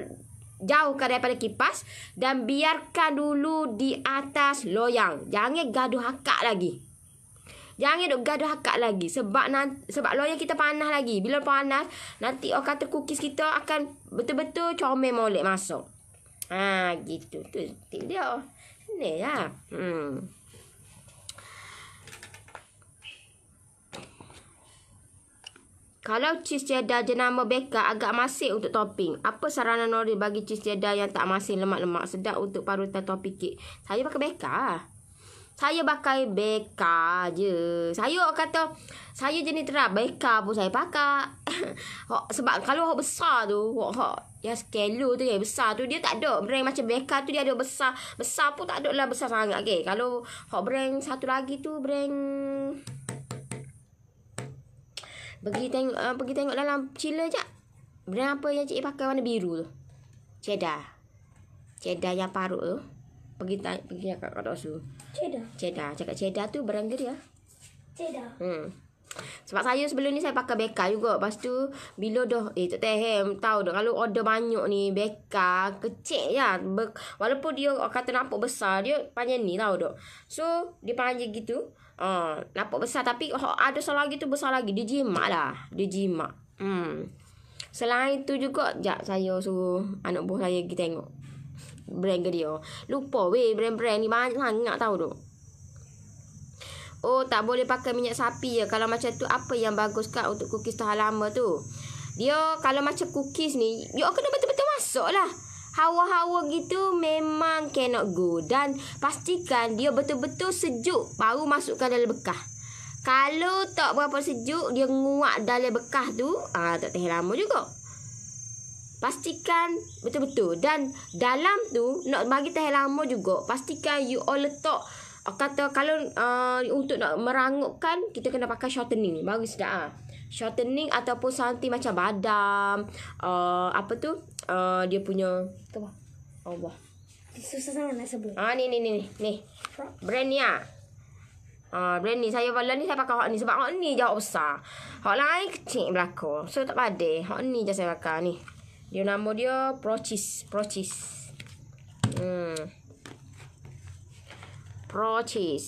jauhkan daripada kipas dan biarkan dulu di atas loyang. Jangan gaduh hakak lagi. Jangan duk gaduh hakak lagi sebab nanti, sebab loyang kita panas lagi. Bila panas, nanti orang kata cookies kita akan betul-betul comel molek masuk. Ha gitu. Tu tip dia. Ni lah. Hmm. Kalau cheese cheddar jenama beka agak masih untuk topping. Apa saranan Noril bagi cheese cheddar yang tak masih lemak-lemak sedap untuk parutan topping kek? Saya pakai beka. Saya pakai beka je. Saya orang kata, saya jenis terap beka pun saya pakai. Sebab kalau orang besar tu, yang skelo tu yang besar tu, dia tak ada. Brand macam beka tu dia ada besar. Besar pun tak ada lah besar sangat. Okay. Kalau orang brand satu lagi tu, brand... Pergi tengok uh, pergi tengok dalam chiller jap. Brand apa yang cik pakai warna biru tu? Ceda, Cheddar yang parut tu. Pergi tanya, pergi kat Kak Cheddar. Cheddar. Cakap ceda tu brand dia. Ceda. Hmm. Sebab saya sebelum ni saya pakai beka juga. Lepas tu bila dah eh tak tahu tahu dah kalau order banyak ni beka kecil ya. Lah. Ber, walaupun dia kata nampak besar dia panjang ni tahu dok. So dia panjang gitu uh, ah, nampak besar tapi ada salah lagi tu besar lagi dia jimat lah dia jimat hmm. selain tu juga jap saya suruh anak buah saya pergi tengok brand ke dia lupa weh brand-brand ni banyak sangat tau tu oh tak boleh pakai minyak sapi ya kalau macam tu apa yang bagus kan untuk kukis tahan lama tu dia kalau macam cookies ni, dia kena betul-betul masuk lah hawa-hawa gitu memang cannot go dan pastikan dia betul-betul sejuk baru masukkan dalam bekah. Kalau tak berapa sejuk dia nguak dalam bekah tu, ah tak tahan lama juga. Pastikan betul-betul dan dalam tu nak bagi tahan lama juga. Pastikan you all letak kata kalau uh, untuk nak merangukkan kita kena pakai shortening baru sedap Ha? Ah? shortening ataupun something macam badam uh, apa tu uh, dia punya tu apa Allah susah sangat nak sebut ah ni ni ni ni brand ni ah Uh, brand ni saya pula ni saya pakai Hot ni sebab hot ni jauh besar. Hot lain kecil belako. So tak pada. Hot ni je saya pakai ni. Dia nama dia Prochis, Prochis. Hmm. Prochis.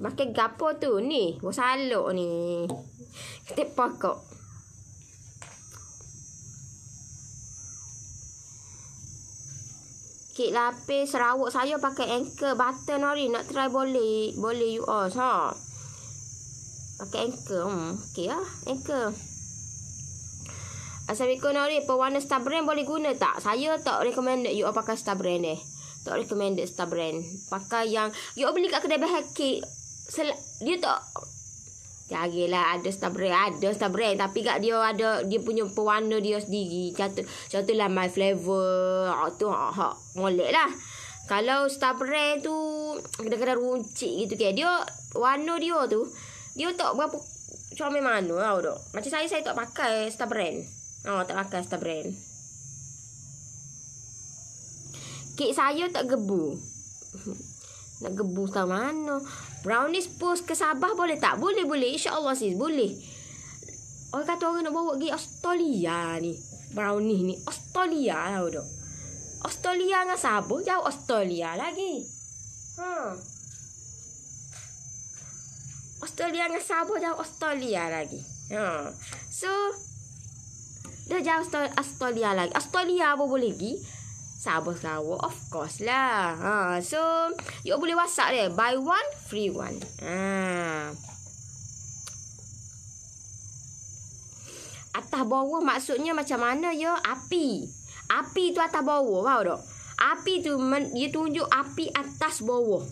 Pakai gapo tu ni? Bosalok ni. Tip pokok. Kek lapis Sarawak saya pakai anchor button hari. Nak try boleh. Boleh you all. Ha. Pakai anchor. Hmm. Okay lah. Ya. Anchor. Assalamualaikum Nori, pewarna star brand boleh guna tak? Saya tak recommend you all pakai star brand Eh. Tak recommend star brand. Pakai yang, you all beli kat kedai bahagia kek. dia tak, Jaga lah ada strawberry Ada strawberry Tapi kak dia ada Dia punya pewarna dia sendiri Contoh Contohlah my flavor Oh tu oh, oh, Molek lah Kalau strawberry tu Kadang-kadang runcit gitu ke Dia Warna dia tu Dia tak berapa Comel mana tau tu Macam saya Saya tak pakai strawberry Oh tak pakai strawberry Kek saya tak gebu Nak gebu sama mana Brownies post ke Sabah boleh tak? Boleh, boleh. Insya Allah sis, boleh. Orang kata orang nak bawa pergi Australia ni. Brownies ni. Australia lah bodoh. Australia dengan Sabah. Jauh Australia lagi. Ha. Australia dengan Sabah. Jauh Australia lagi. Ha. So, dah jauh Australia lagi. Australia apa boleh pergi? Sabo-sabo of course lah. Ha, so you boleh WhatsApp dia buy one free one. Ha. Atas bawah maksudnya macam mana ya? Api. Api tu atas bawah, tahu tak? Api tu dia tunjuk api atas bawah.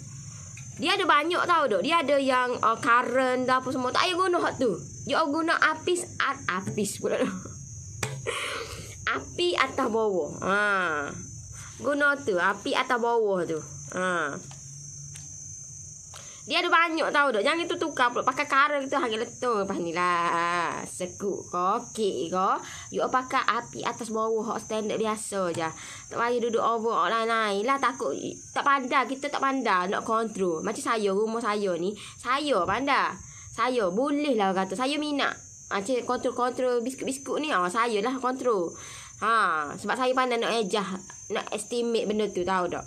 Dia ada banyak tahu tak? Dia ada yang uh, current dah apa semua. Tak payah guna hot tu. Dia guna api at apis pula. api atas bawah. Ha guna tu api atas bawah tu ha. dia ada banyak tau dok jangan itu tukar pula pakai kara itu hangin letuh lepas ni lah sekuk koki ko Yo pakai api atas bawah hot standard biasa je tak payah duduk over hot lain-lain lah takut tak pandai kita tak pandai nak control macam saya rumah saya ni saya pandai saya boleh lah kata saya minat macam ah, kontrol-kontrol biskut-biskut ni ah, saya lah kontrol Ha, sebab saya pandai nak ejah, nak estimate benda tu tahu tak.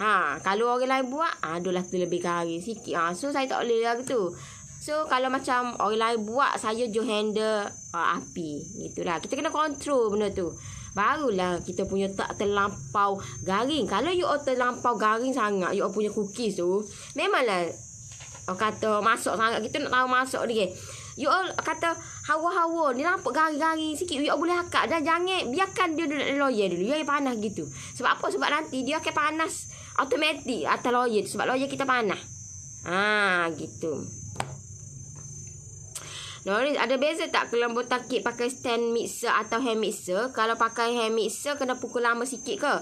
Ha, kalau orang lain buat, ha, adalah tu lebih kari sikit. Ha, so saya tak boleh lagu tu. So kalau macam orang lain buat, saya jo handle ha, api. Gitulah. Kita kena control benda tu. Barulah kita punya tak terlampau garing. Kalau you all terlampau garing sangat, you all punya cookies tu, memanglah orang kata masuk sangat. Kita nak tahu masuk dia. You all kata, hawa-hawa ni nampak gari-gari sikit you boleh hakak dan jangan biarkan dia duduk lawyer dulu jangan panas gitu sebab apa sebab nanti dia akan panas automatik atas lawyer sebab lawyer kita panas ha gitu Noris, ada beza tak kelambut takik pakai stand mixer atau hand mixer? Kalau pakai hand mixer, kena pukul lama sikit ke?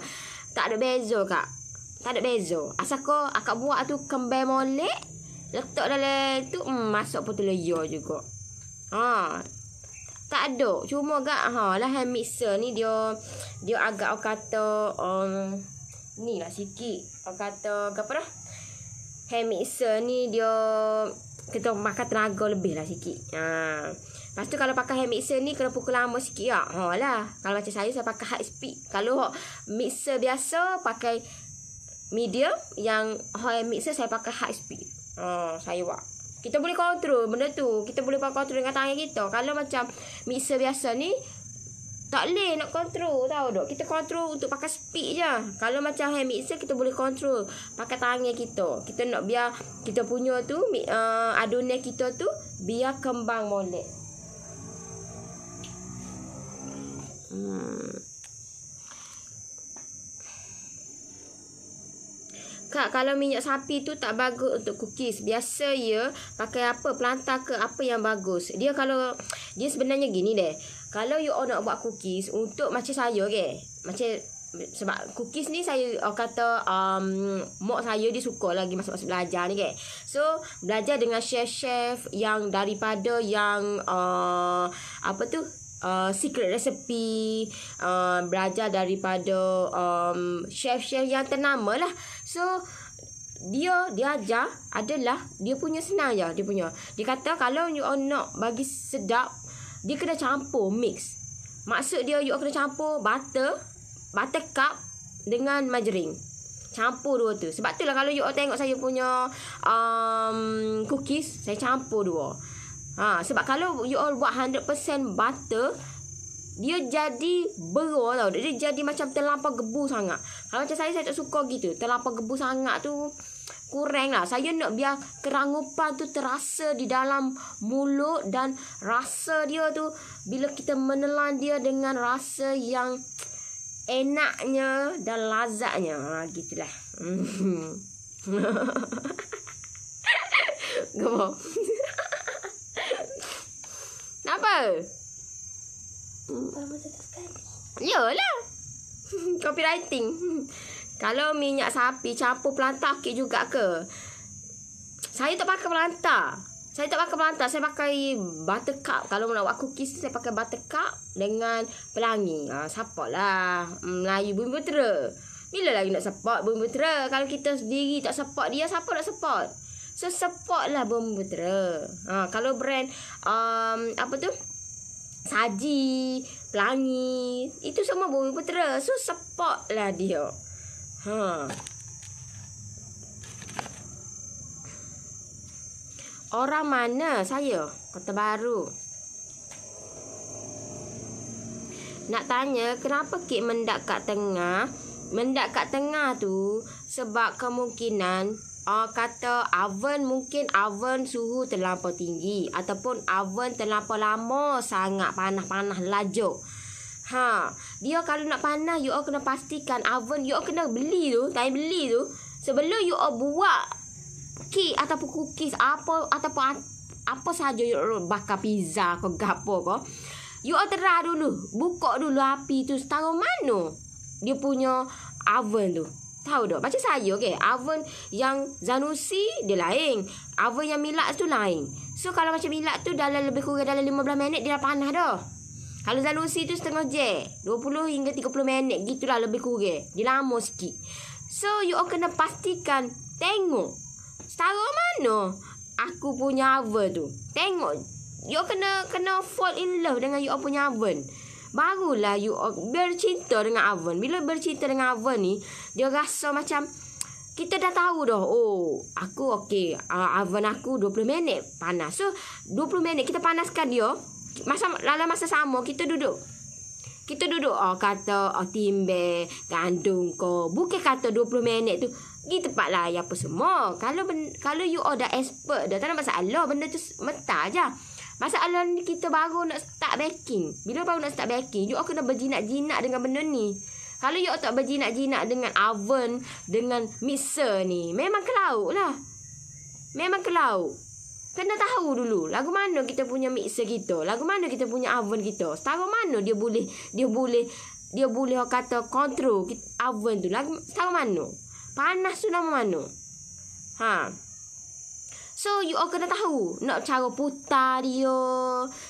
Tak ada beza, Kak. Tak ada beza. Asal kau akak buat tu kembali molek, letak dalam tu, hmm, masuk pun tu juga. Ha. Tak ada. Cuma gak ha lah hand mixer ni dia dia agak orang kata um, ni lah sikit. Orang kata apa dah? Hand mixer ni dia kita makan tenaga lebih lah sikit. Ha. Lepas tu kalau pakai hand mixer ni kena pukul lama sikit ya. Ha lah. Kalau macam saya saya pakai high speed. Kalau mixer biasa pakai medium yang high mixer saya pakai high speed. Ha saya buat. Kita boleh kontrol benda tu. Kita boleh pakai kontrol dengan tangan kita. Kalau macam mixer biasa ni, tak boleh nak kontrol tahu dok. Kita kontrol untuk pakai speed je. Kalau macam hand mixer, kita boleh kontrol pakai tangan kita. Kita nak biar kita punya tu, uh, adunan kita tu, biar kembang molek. Hmm. Kak, kalau minyak sapi tu tak bagus untuk cookies. Biasa ya, pakai apa? Pelanta ke apa yang bagus? Dia kalau, dia sebenarnya gini deh. Kalau you nak buat cookies untuk macam saya, okay? Macam, sebab cookies ni saya oh, kata um, mak saya dia suka lagi masa masa belajar ni kan. So, belajar dengan chef-chef yang daripada yang uh, apa tu uh, secret recipe uh, belajar daripada um, chef chef yang ternama lah so dia dia ajar adalah dia punya senang ya dia punya dia kata kalau you all nak bagi sedap dia kena campur mix maksud dia you kena campur butter butter cup dengan margarine campur dua tu sebab tu lah kalau you tengok saya punya um, cookies saya campur dua Ha, sebab kalau you all buat 100% butter, dia jadi bero tau. Dia jadi macam terlampau gebu sangat. Kalau macam saya, saya tak suka gitu. Terlampau gebu sangat tu kurang lah. Saya nak biar kerangupan tu terasa di dalam mulut dan rasa dia tu bila kita menelan dia dengan rasa yang enaknya dan lazatnya. Ha, gitulah. Hmm. Gemar. Kenapa? Lama satu sekali. Yalah. Copywriting. Kalau minyak sapi campur pelantar okey juga ke? Saya tak pakai pelantar. Saya tak pakai pelantar. Saya pakai buttercup. Kalau nak buat cookies saya pakai buttercup dengan pelangi. Ha, siapa lah hmm, Melayu Bumi Putera. Bila lagi nak support Bumi Putera? Kalau kita sendiri tak support dia, siapa nak support? So lah Bumi Putera. Ha, kalau brand um, apa tu? Saji, Pelangi, itu semua Bumi Putera. So lah dia. Ha. Orang mana saya? Kota Baru. Nak tanya kenapa kek mendak kat tengah? Mendak kat tengah tu sebab kemungkinan uh, kata oven mungkin oven suhu terlalu tinggi ataupun oven terlalu lama sangat panah-panah laju. Ha, dia kalau nak panah, you all kena pastikan oven you all kena beli tu, tak beli tu sebelum you all buat cake ataupun cookies apa ataupun apa saja you all bakar pizza ke gapo ke. You all terah dulu, buka dulu api tu setara mana dia punya oven tu. Tahu tak? Macam saya, okay. Oven yang Zanussi, dia lain. Oven yang Milak tu lain. So, kalau macam Milak tu dalam lebih kurang dalam 15 minit, dia dah panas dah. Kalau Zanussi tu setengah je. puluh hingga tiga puluh minit. Gitulah lebih kurang. Dia lama sikit. So, you all kena pastikan. Tengok. Setara mana aku punya oven tu. Tengok. You all kena, kena fall in love dengan you all punya oven. Barulah you bercinta dengan oven. Bila bercinta dengan oven ni, dia rasa macam kita dah tahu dah. Oh, aku okey. Uh, oven aku 20 minit panas. So, 20 minit kita panaskan dia. Masa lalu masa sama kita duduk. Kita duduk oh, kata oh, timbe, gandung ko. Bukan kata 20 minit tu. Pergi tempat lah apa semua. Kalau kalau you order expert dah. Tak ada masalah. Benda tu mentah je. Masalah ni kita baru nak start baking. Bila baru nak start baking, you kena berjinak-jinak dengan benda ni. Kalau you tak berjinak-jinak dengan oven, dengan mixer ni, memang kelauk lah. Memang kelauk. Kena tahu dulu lagu mana kita punya mixer kita, lagu mana kita punya oven kita. Setara mana dia boleh dia boleh dia boleh kata kontrol oven tu. Lagu setara mana? Panas tu nama mana? Ha. So you all kena tahu nak cara putar dia,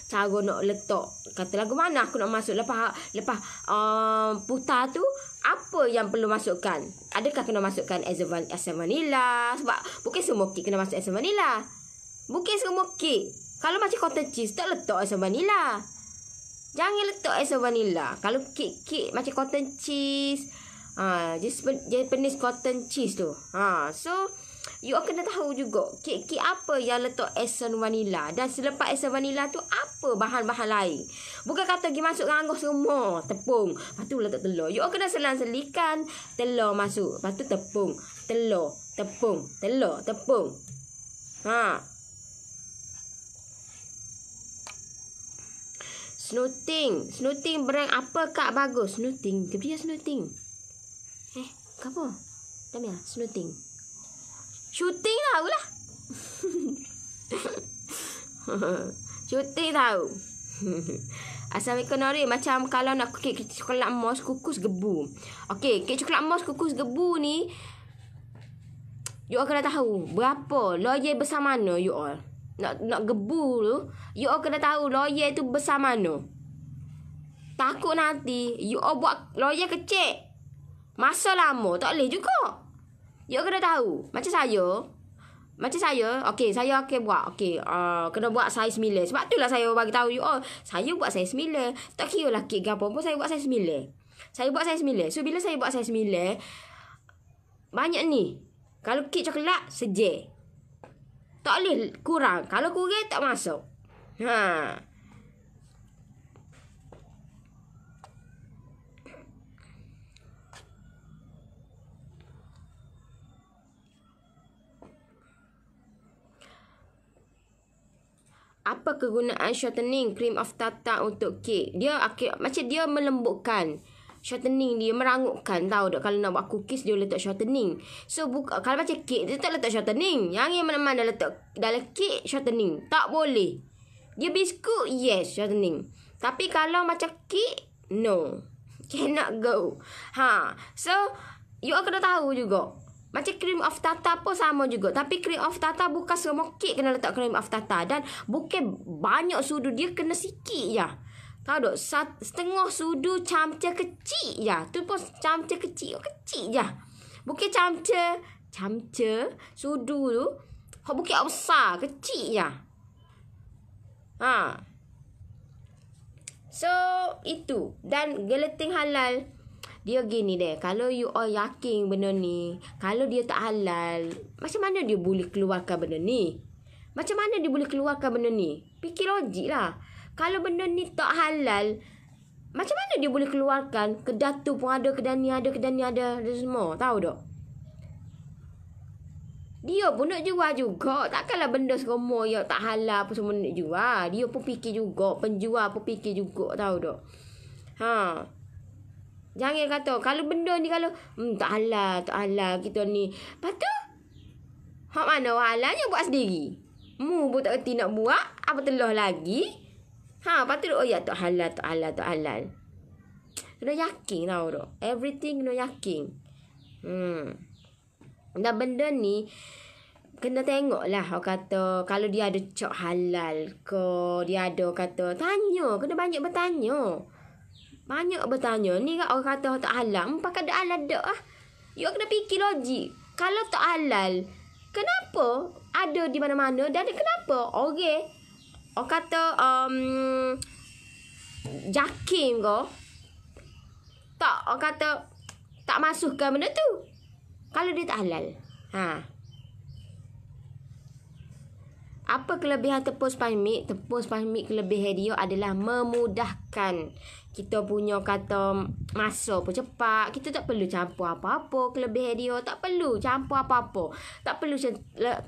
cara nak letak. Kata lagu mana aku nak masuk lepas lepas um, putar tu apa yang perlu masukkan? Adakah kena masukkan as van vanilla sebab bukan semua kek kena masuk as vanilla. Bukan semua kek. Kalau macam cotton cheese tak letak as vanilla. Jangan letak as vanilla. Kalau kek-kek macam cotton cheese Ah, uh, just Japanese cotton cheese tu. Ha, uh, so You all kena tahu juga kek-kek apa yang letak esen vanila dan selepas esen vanila tu apa bahan-bahan lain. Bukan kata pergi masuk angus semua tepung. Lepas tu letak telur. You all kena selang-selikan telur masuk. Lepas tu tepung. Telur. Tepung. Telur. Tepung. Ha. Snooting. Snooting brand apa kak bagus? Snooting. Kepada snooting. Eh, kenapa? Tak biar. Snooting. Snooting. Shooting lah, Shooting tahu. Asal mikon hari macam kalau nak kek coklat mos kukus gebu. Okey, kek coklat mos kukus gebu ni you all kena tahu berapa loyer besar mana you all. Nak nak gebu tu, you all kena tahu loyer tu besar mana. Takut nanti you all buat loyer kecil. Masa lama tak boleh juga. You kena tahu Macam saya macam saya, okay, saya akan buat, okay, uh, kena buat saiz 9. Sebab itulah saya bagi tahu you, oh, saya buat saiz 9. Tak kira lah kek gampang pun, saya buat saiz 9. Saya buat saiz 9. So, bila saya buat saiz 9, banyak ni. Kalau kek coklat, sejek. Tak boleh kurang. Kalau kurang, tak masuk. Haa. apa kegunaan shortening cream of tata untuk kek? Dia akhir, macam dia melembutkan. Shortening dia merangukkan tau. Dok, kalau nak buat cookies, dia letak shortening. So, buka, kalau macam kek, dia tak letak shortening. Yang yang mana-mana letak dalam kek, shortening. Tak boleh. Dia biskut, yes, shortening. Tapi kalau macam kek, no. Cannot go. Ha. So, you all kena tahu juga. Macam cream of tata pun sama juga. Tapi cream of tata bukan semua kek kena letak cream of tata Dan bukan banyak sudu dia kena sikit je. Tahu tak? setengah sudu camca kecil je. Tu pun camca kecil. Oh, kecil je. Bukan camca. Camca. Sudu tu. Hak bukit yang besar. Kecil je. Ha. So, itu. Dan gelatin Halal. Dia gini deh Kalau you all yakin benda ni Kalau dia tak halal Macam mana dia boleh keluarkan benda ni Macam mana dia boleh keluarkan benda ni Fikir logik lah Kalau benda ni tak halal Macam mana dia boleh keluarkan Kedah tu pun ada Kedah ni ada Kedah ni ada Ada semua Tahu tak dia pun nak jual juga. Takkanlah benda seromo yang tak halal pun semua nak jual. Dia pun fikir juga. Penjual pun fikir juga. Tahu tak? Haa. Jangan kata kalau benda ni kalau hmm, tak halal, tak halal kita ni. Patu? Hak mana halalnya buat sendiri? Mu buat tak reti nak buat, apa telah lagi? Ha, patu oh ya tak halal, tak halal, tak halal. Kena yakin tau tu. Everything kena yakin. Hmm. Dan benda ni, kena tengok lah. Orang kata, kalau dia ada cok halal ke, dia ada kata, tanya. Kena banyak bertanya. Banyak bertanya ni kan orang kata tak halal. pakai kan ada halal dah lah. You kena fikir logik. Kalau tak halal, kenapa ada di mana-mana dan kenapa orang okay. orang kata um, jakim ke tak orang kata tak masukkan benda tu kalau dia tak halal ha apa kelebihan tepung spice mix? Tepung spice mix kelebihan dia adalah memudahkan kita punya kata masa pun cepat. Kita tak perlu campur apa-apa kelebihan dia. Tak perlu campur apa-apa. Tak perlu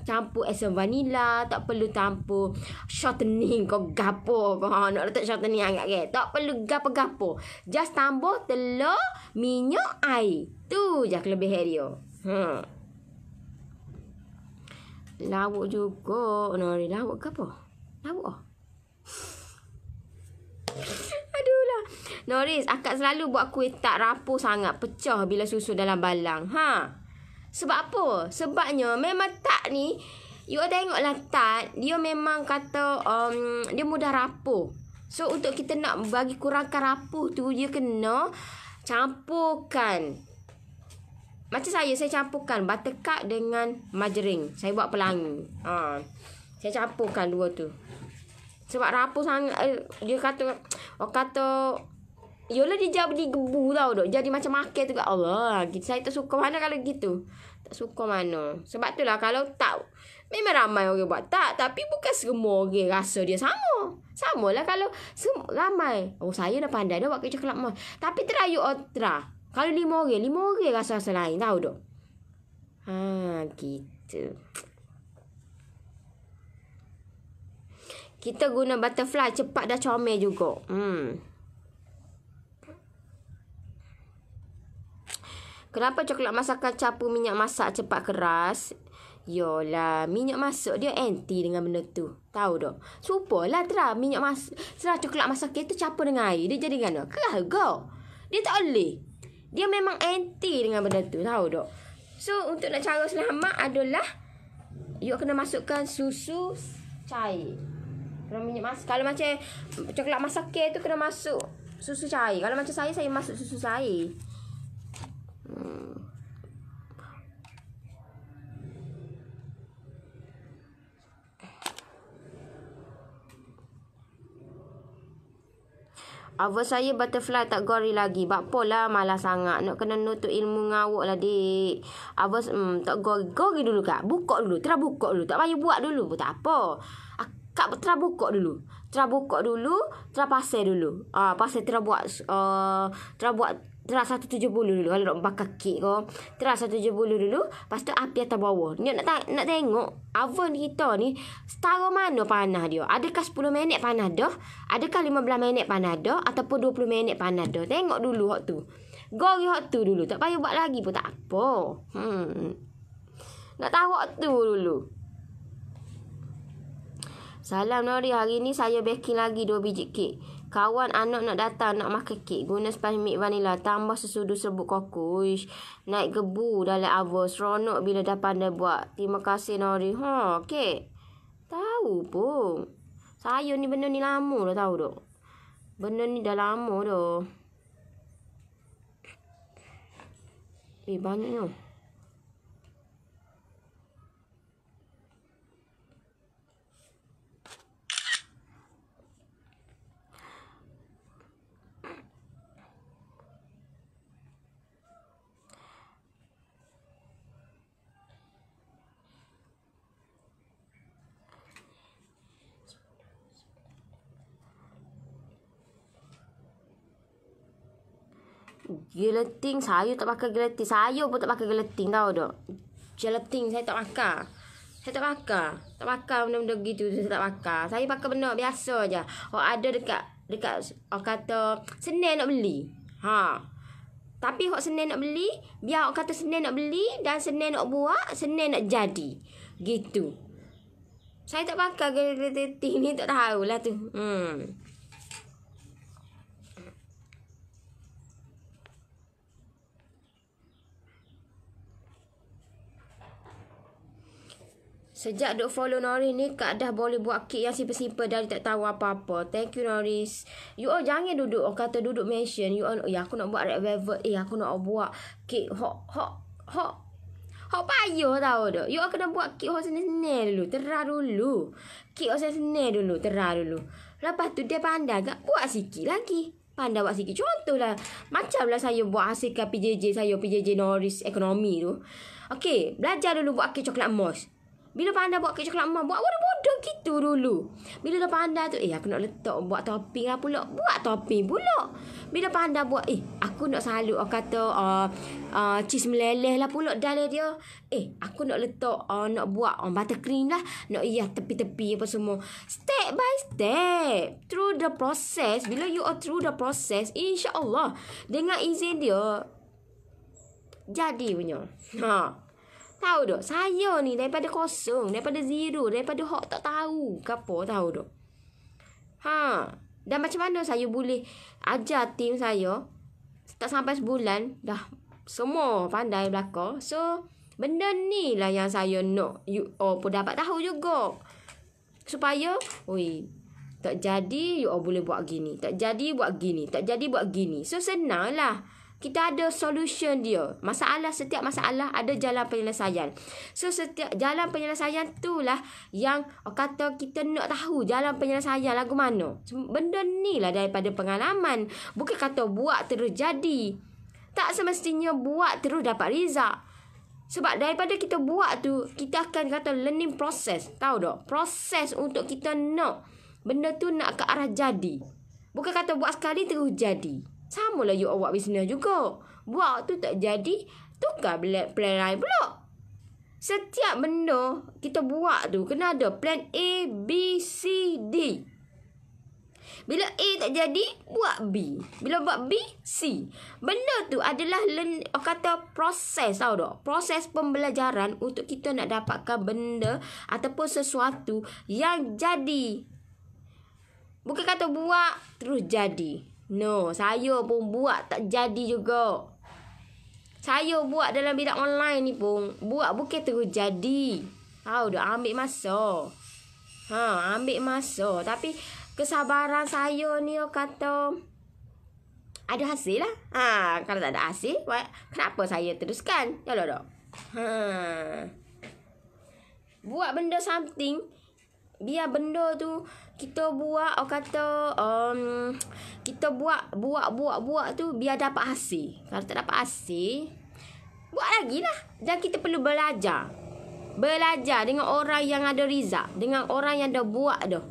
campur esen vanila. Tak perlu campur shortening kau gapo. Kau ha, nak letak shortening agak ke. Tak perlu gapo-gapo. Just tambah telur, minyak, air. Tu je kelebihan dia. Hmm. Lawak juga. Nari lawak ke apa? Lawak. Aduh lah. Noris, akak selalu buat kuih tak rapuh sangat. Pecah bila susu dalam balang. Ha? Sebab apa? Sebabnya memang tak ni. You tengoklah tak. Dia memang kata um, dia mudah rapuh. So, untuk kita nak bagi kurangkan rapuh tu, dia kena campurkan. Macam saya, saya campurkan buttercup dengan margarine. Saya buat pelangi. Ha. Saya campurkan dua tu. Sebab rapuh sangat eh, Dia kata Orang kata Yolah dia di gebu tau dok. Jadi macam makin tu Allah lah. Saya tak suka mana kalau gitu Tak suka mana Sebab tu lah kalau tak Memang ramai orang buat tak Tapi bukan semua orang rasa dia sama Sama lah kalau semua Ramai Oh saya dah pandai dah buat kerja kelab mah. Tapi terayu otra Kalau lima orang Lima orang rasa-rasa lain tau dok. Ha gitu. Gitu. Kita guna butterfly cepat dah comel juga. Hmm. Kenapa coklat masakan capu minyak masak cepat keras? Yolah, minyak masak dia anti dengan benda tu. Tahu tak? Supalah tera minyak masak. Terah coklat masak itu capu dengan air. Dia jadi gana. Kerah go. Dia tak boleh. Dia memang anti dengan benda tu. Tahu tak? So, untuk nak cara selamat adalah... You kena masukkan susu cair. Kena minyak masak. Kalau macam coklat masak ke tu kena masuk susu cair. Kalau macam saya, saya masuk susu cair. Hmm. Awal saya butterfly tak gori lagi. Bak pola lah, malas sangat. Nak kena nutup ilmu ngawuk lah dik. Awal hmm, tak gori. Gori dulu kak. Buka dulu. Terah buka dulu. Tak payah buat dulu pun tak apa tak terabukok dulu. terabukok dulu, terah dulu. Ah, uh, pasir terah buat uh, ah, terah buat terah 170 dulu kalau nak bakar kek ke. Terah 170 dulu, lepas tu api atas bawah. Ni nak nak tengok oven kita ni setara mana panas dia. Adakah 10 minit panas dah? Adakah 15 minit panas dah ataupun 20 minit panas dah? Tengok dulu hok tu. Gori hok tu dulu. Tak payah buat lagi pun tak apa. Hmm. Nak tahu hok tu dulu. Salam Nori, hari ni saya baking lagi 2 biji kek. Kawan anak nak datang nak makan kek. Guna sepas mik vanila, tambah sesudu serbuk koko. Uish, naik gebu dalam oven. Seronok bila dah pandai buat. Terima kasih Nori. Ha, kek. Tahu pun. Saya ni benda ni lama dah tahu dok. Benda ni dah lama dah. Eh, banyak ni. Gelatin sayur tak makan gelatin. Sayur pun tak makan gelatin tau dok. Gelatin saya tak makan. Saya tak makan. Tak makan benda-benda gitu saya tak makan. Saya pakai benda biasa aja. Oh ada dekat dekat orang kata senang nak beli. Ha. Tapi hok senang nak beli, biar orang kata senang nak beli dan senang nak buat, senang nak jadi. Gitu. Saya tak pakai gelatin ni tak tahulah tu. Hmm. Sejak duk follow Noris ni, Kak dah boleh buat kek yang simple-simple dari tak tahu apa-apa. Thank you, Noris. You all jangan duduk. Orang kata duduk mention. You all, eh, aku nak buat red velvet. Eh, aku nak buat kek. Hok, hok, hok. Hok payuh tau tu. You all kena buat kek hok senil-senil dulu. Terah dulu. Kek hok senil-senil dulu. Terah dulu. Lepas tu, dia pandai agak buat sikit lagi. Pandai buat sikit. macam lah saya buat hasilkan PJJ saya, PJJ Noris ekonomi tu. Okay, belajar dulu buat kek coklat mousse. Bila panda buat kek coklat emas, buat orang bodoh gitu dulu. Bila dah panda tu, eh aku nak letak buat topping lah pula. Buat topping pula. Bila panda buat, eh aku nak salut orang kata uh, uh, cheese meleleh lah pula dalam dia. Eh aku nak letak, uh, nak buat uh, buttercream lah. Nak iya tepi-tepi apa semua. Step by step. Through the process. Bila you are through the process, insyaAllah. Dengan izin dia, jadi punya. Haa. Tahu tak? Saya ni daripada kosong, daripada zero, daripada hok tak tahu ke tahu tak? Ha. Dan macam mana saya boleh ajar tim saya tak sampai sebulan dah semua pandai belakang. So, benda ni lah yang saya nak you all oh, pun dapat tahu juga. Supaya, ui, tak jadi you all boleh buat gini. Tak jadi buat gini. Tak jadi buat gini. So, senanglah. lah kita ada solution dia. Masalah setiap masalah ada jalan penyelesaian. So setiap jalan penyelesaian tu lah yang kata kita nak tahu jalan penyelesaian lagu mana. So, benda ni lah daripada pengalaman. Bukan kata buat terus jadi. Tak semestinya buat terus dapat result. Sebab daripada kita buat tu, kita akan kata learning process. Tahu tak? Proses untuk kita nak benda tu nak ke arah jadi. Bukan kata buat sekali terus jadi. Samalah you awak bisnes juga. Buat tu tak jadi, tukar plan, plan lain pula. Setiap benda kita buat tu kena ada plan A, B, C, D. Bila A tak jadi, buat B. Bila buat B, C. Benda tu adalah len, kata proses tau tak? Proses pembelajaran untuk kita nak dapatkan benda ataupun sesuatu yang jadi. Bukan kata buat, terus jadi. No, saya pun buat tak jadi juga. Saya buat dalam bidang online ni pun buat bukan terus jadi. Tahu dah ambil masa. Ha, ambil masa tapi kesabaran saya ni oh kata ada hasil lah. Ha, kalau tak ada hasil, what? kenapa saya teruskan? Ya lah dok. Ha. Buat benda something biar benda tu kita buat orang kata um, kita buat buat buat buat tu biar dapat hasil. Kalau tak dapat hasil, buat lagi lah. Dan kita perlu belajar. Belajar dengan orang yang ada result, dengan orang yang dah buat dah.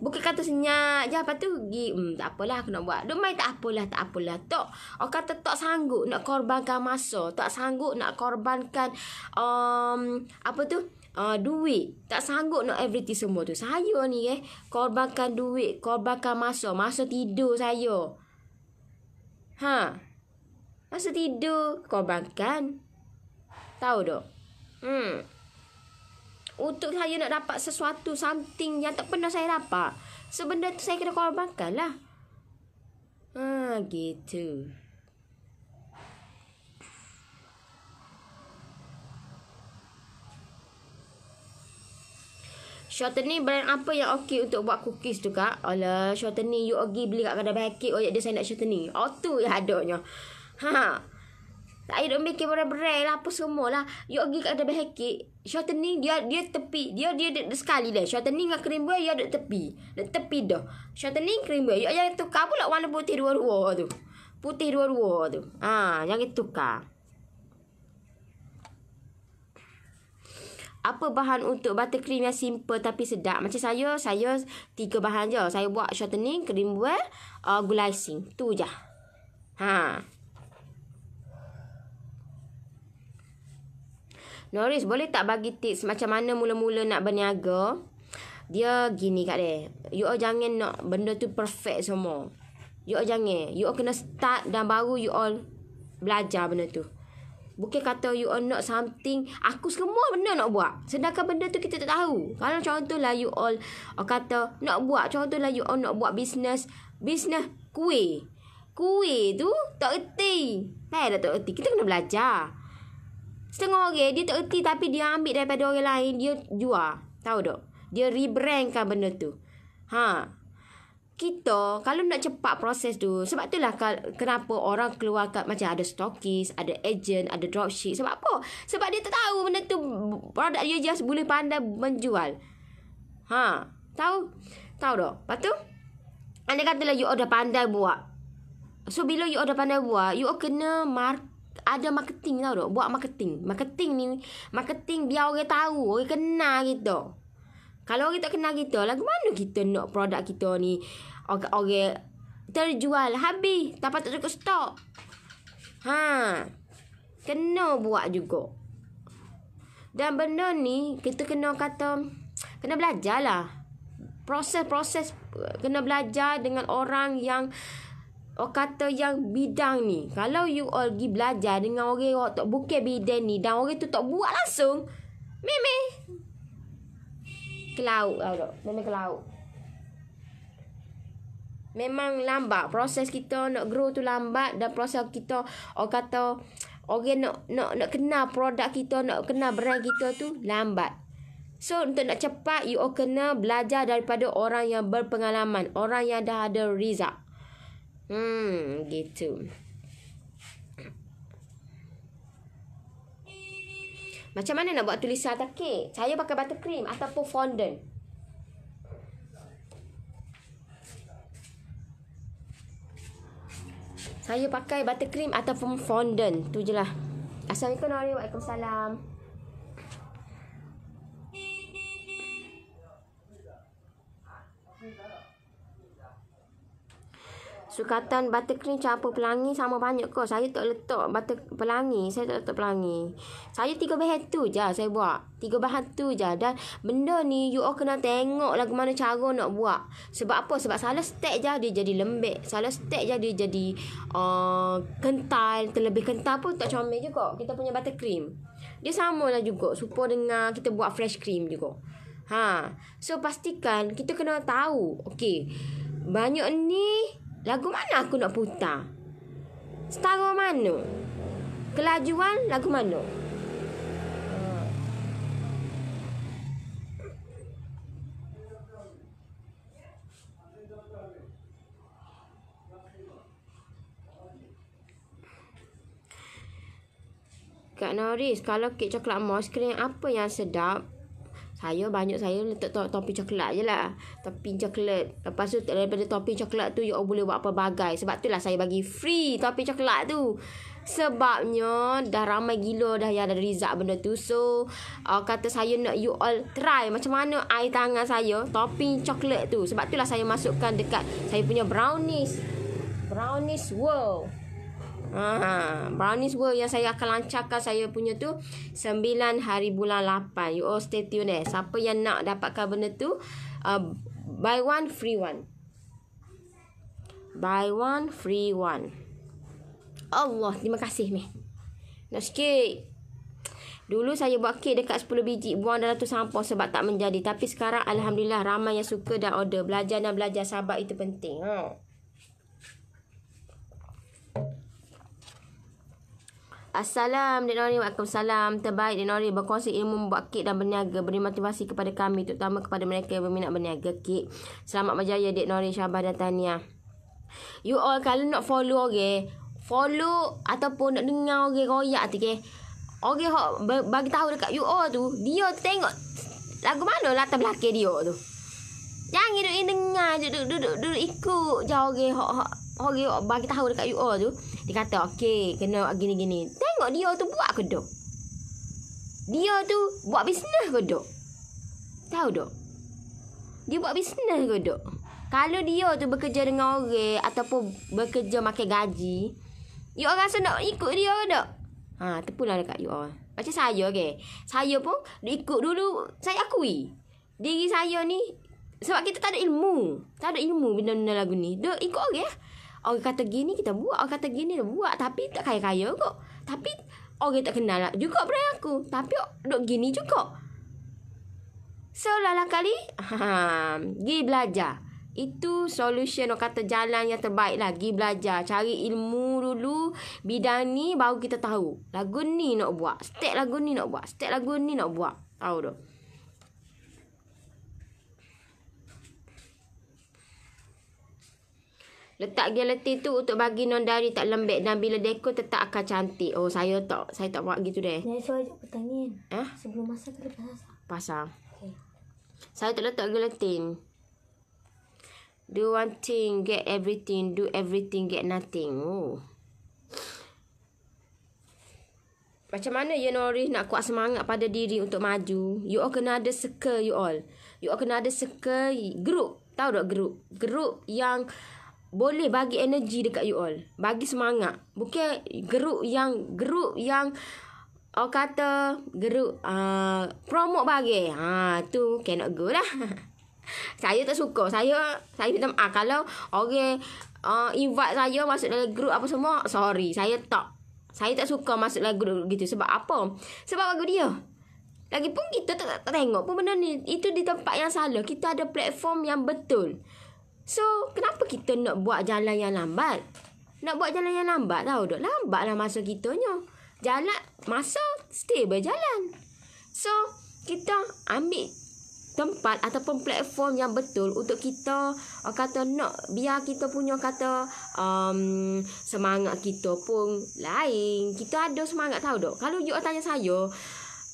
Bukan kata senyap je Lepas tu pergi hmm, Tak apalah aku nak buat mai tak apalah Tak apalah Tok Orang kata tak sanggup Nak korbankan masa Tak sanggup nak korbankan um, Apa tu uh, duit. Tak sanggup nak everything semua tu. Saya ni eh, korbankan duit, korbankan masa, masa tidur saya. Ha. Masa tidur korbankan. Tahu dok, Hmm. Untuk saya nak dapat sesuatu something yang tak pernah saya dapat. Sebenarnya tu saya kena korbankan lah. Ha, gitu. Shortening brand apa yang okey untuk buat cookies tu kak? Alah, shortening you pergi beli kat kedai bakit. Oh, ya dia saya nak shortening. Oh, tu yang adanya. Ha, ha. Tak ada nak mikir brand-brand lah. Apa semua lah. You pergi kat kedai bakit. Shortening dia dia tepi. Dia dia lah. dia, sekali dah. Shortening dengan cream boy, dia ada tepi. Dia tepi dah. Shortening cream boy. You ajar tukar pula warna putih dua-dua tu. Putih dua-dua tu. Ha, jangan tukar. apa bahan untuk buttercream yang simple tapi sedap. Macam saya, saya tiga bahan je. Saya buat shortening, cream well, uh, gula icing. Tu je. Ha. Noris, boleh tak bagi tips macam mana mula-mula nak berniaga? Dia gini kat dia. You all jangan nak benda tu perfect semua. You all jangan. You all kena start dan baru you all belajar benda tu. Bukan kata you all not something Aku semua benda nak buat Sedangkan benda tu kita tak tahu Kalau contohlah you all uh, Kata nak buat Contohlah you all nak buat bisnes Bisnes kuih Kuih tu tak erti Tak ada tak erti Kita kena belajar Setengah orang dia tak erti Tapi dia ambil daripada orang lain Dia jual Tahu tak? Dia rebrandkan benda tu ha kita kalau nak cepat proses tu sebab itulah kenapa orang keluar kat macam ada stokis, ada agent, ada dropship sebab apa? Sebab dia tak tahu benda tu produk dia just boleh pandai menjual. Ha, tahu? Tahu dah. Lepas anda kata katalah you order pandai buat. So bila you order pandai buat, you kena mark ada marketing tahu tak? Buat marketing. Marketing ni, marketing biar orang tahu, orang kenal gitu. Kalau kita tak kenal kita, lagu mana kita nak produk kita ni? Okey, okey. Terjual habis. Tak patut cukup stok. Ha. Kena buat juga. Dan benda ni kita kena kata kena belajarlah. Proses-proses kena belajar dengan orang yang orang kata yang bidang ni. Kalau you all pergi belajar dengan orang yang tak bukan bidang ni dan orang tu tak buat langsung, meme. Kelaut, kelaut. Mana kelaut? memang lambat proses kita nak grow tu lambat dan proses kita orang kata orang nak nak nak kenal produk kita nak kenal brand kita tu lambat so untuk nak cepat you all kena belajar daripada orang yang berpengalaman orang yang dah ada result hmm gitu macam mana nak buat tulisan atas kek? Saya pakai buttercream ataupun fondant. Saya pakai buttercream ataupun fondant. Tu je lah. Assalamualaikum warahmatullahi wabarakatuh. Sukatan buttercream campur pelangi sama banyak ke. Saya tak letak butter pelangi. Saya tak letak pelangi. Saya tiga bahan tu je saya buat. Tiga bahan tu je. Dan benda ni you all kena tengok lah mana cara nak buat. Sebab apa? Sebab salah step je dia jadi lembek. Salah step je dia jadi uh, kental. Terlebih kental pun tak comel juga. Kita punya buttercream Dia sama lah juga. supaya dengan kita buat fresh cream juga. Ha. So pastikan kita kena tahu. Okay. Banyak ni Lagu mana aku nak putar? Setara mana? Kelajuan lagu mana? Kak Noris, kalau kek coklat moss krim apa yang sedap? Saya banyak saya letak to- topping coklat je lah. Topping coklat. Lepas tu daripada topping coklat tu you boleh buat apa bagai Sebab tu lah saya bagi free topping coklat tu. Sebabnya dah ramai gila dah yang ada result benda tu. So uh, kata saya nak you all try macam mana air tangan saya topping coklat tu. Sebab tu lah saya masukkan dekat saya punya brownies. Brownies world. Ha, brownies world yang saya akan lancarkan saya punya tu sembilan hari bulan lapan. You all stay tuned eh. Siapa yang nak dapatkan benda tu, uh, buy one, free one. Buy one, free one. Allah, terima kasih ni. Nak sikit. Dulu saya buat kek dekat 10 biji. Buang dalam tu sampah sebab tak menjadi. Tapi sekarang Alhamdulillah ramai yang suka dan order. Belajar dan belajar sahabat itu penting. Ha. Huh? Assalam Dek Nori Waalaikumsalam Terbaik Dek Nori Berkongsi ilmu membuat kek dan berniaga Beri motivasi kepada kami Terutama kepada mereka yang berminat berniaga kek Selamat berjaya Dek Nori Syabah dan Tania You all kalau nak follow orang okay? Follow ataupun nak dengar orang okay, royak tu okay? Orang okay, yang bagi tahu dekat you all tu Dia tengok lagu mana latar lah belakang dia tu Jangan duduk dengar je, duduk, duduk, ikut jauh orang okay, orang oh, bagi tahu dekat UO tu dia kata okey kena gini gini tengok dia tu buat ke dok dia tu buat bisnes ke dok tahu dok dia buat bisnes ke dok kalau dia tu bekerja dengan orang ataupun bekerja makan gaji you all rasa nak ikut dia ke dok ha tepulah dekat UO. macam saya okey saya pun ikut dulu saya akui diri saya ni sebab kita tak ada ilmu. Tak ada ilmu benda-benda lagu ni. Dia ikut orang ya. Orang kata gini kita buat Orang kata gini kita buat Tapi tak kaya-kaya kok Tapi Orang tak kenal lah juga pada aku Tapi Duk gini juga So lala kali Gi belajar itu solution orang kata jalan yang terbaik lah. Gi belajar. Cari ilmu dulu. Bidang ni baru kita tahu. Lagu ni nak buat. Step lagu ni nak buat. Step lagu ni nak buat. Tahu tu. Letak gelatin tu untuk bagi non dari tak lembek dan bila dekor tetap akan cantik. Oh, saya tak saya tak buat gitu deh. Saya so ajak pertanian. Eh? Sebelum masak ke pasang? Pasang. Okay. Saya tak letak gelatin. Do one thing, get everything. Do everything, get nothing. Oh. Macam mana you Noris nak kuat semangat pada diri untuk maju? You all kena ada circle you all. You all kena ada circle group. Tahu tak group? Group yang boleh bagi energi dekat you all. Bagi semangat. Bukan geruk yang geruk yang Oh kata geruk uh, promote bagi. Ha tu cannot go lah. saya tak suka. Saya saya macam ah kalau orang okay, uh, invite saya masuk dalam grup apa semua, sorry. Saya tak saya tak suka masuk dalam grup gitu sebab apa? Sebab lagu dia. Lagipun kita tak, tak tengok pun benda ni. Itu di tempat yang salah. Kita ada platform yang betul. So, kenapa kita nak buat jalan yang lambat? Nak buat jalan yang lambat tau, dok lambatlah masa kitanya. Jalan masa stay berjalan. So, kita ambil tempat ataupun platform yang betul untuk kita uh, kata nak biar kita punya kata um, semangat kita pun lain. Kita ada semangat tau dok. Kalau you tanya saya,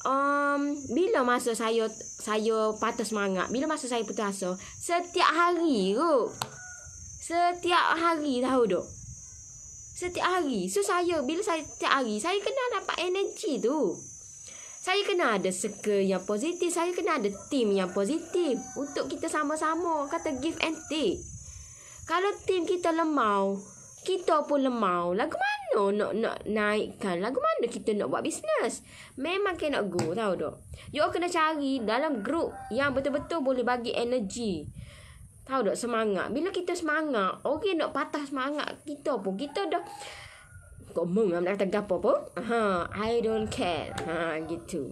um, bila masa saya saya patah semangat, bila masa saya putus asa, setiap hari tu. Setiap hari tahu tak? Setiap hari. So saya bila saya setiap hari, saya kena dapat energi tu. Saya kena ada circle yang positif, saya kena ada team yang positif untuk kita sama-sama kata give and take. Kalau team kita lemau, kita pun lemau. Lagu mana? mana nak nak naikkan? Lagu mana kita nak buat bisnes? Memang kena go tahu dok. You all kena cari dalam group yang betul-betul boleh bagi energi Tahu dok semangat. Bila kita semangat, orang okay, nak patah semangat kita pun. Kita dah kau mengam nak tegap apa? pun. Ha, I don't care. Ha gitu.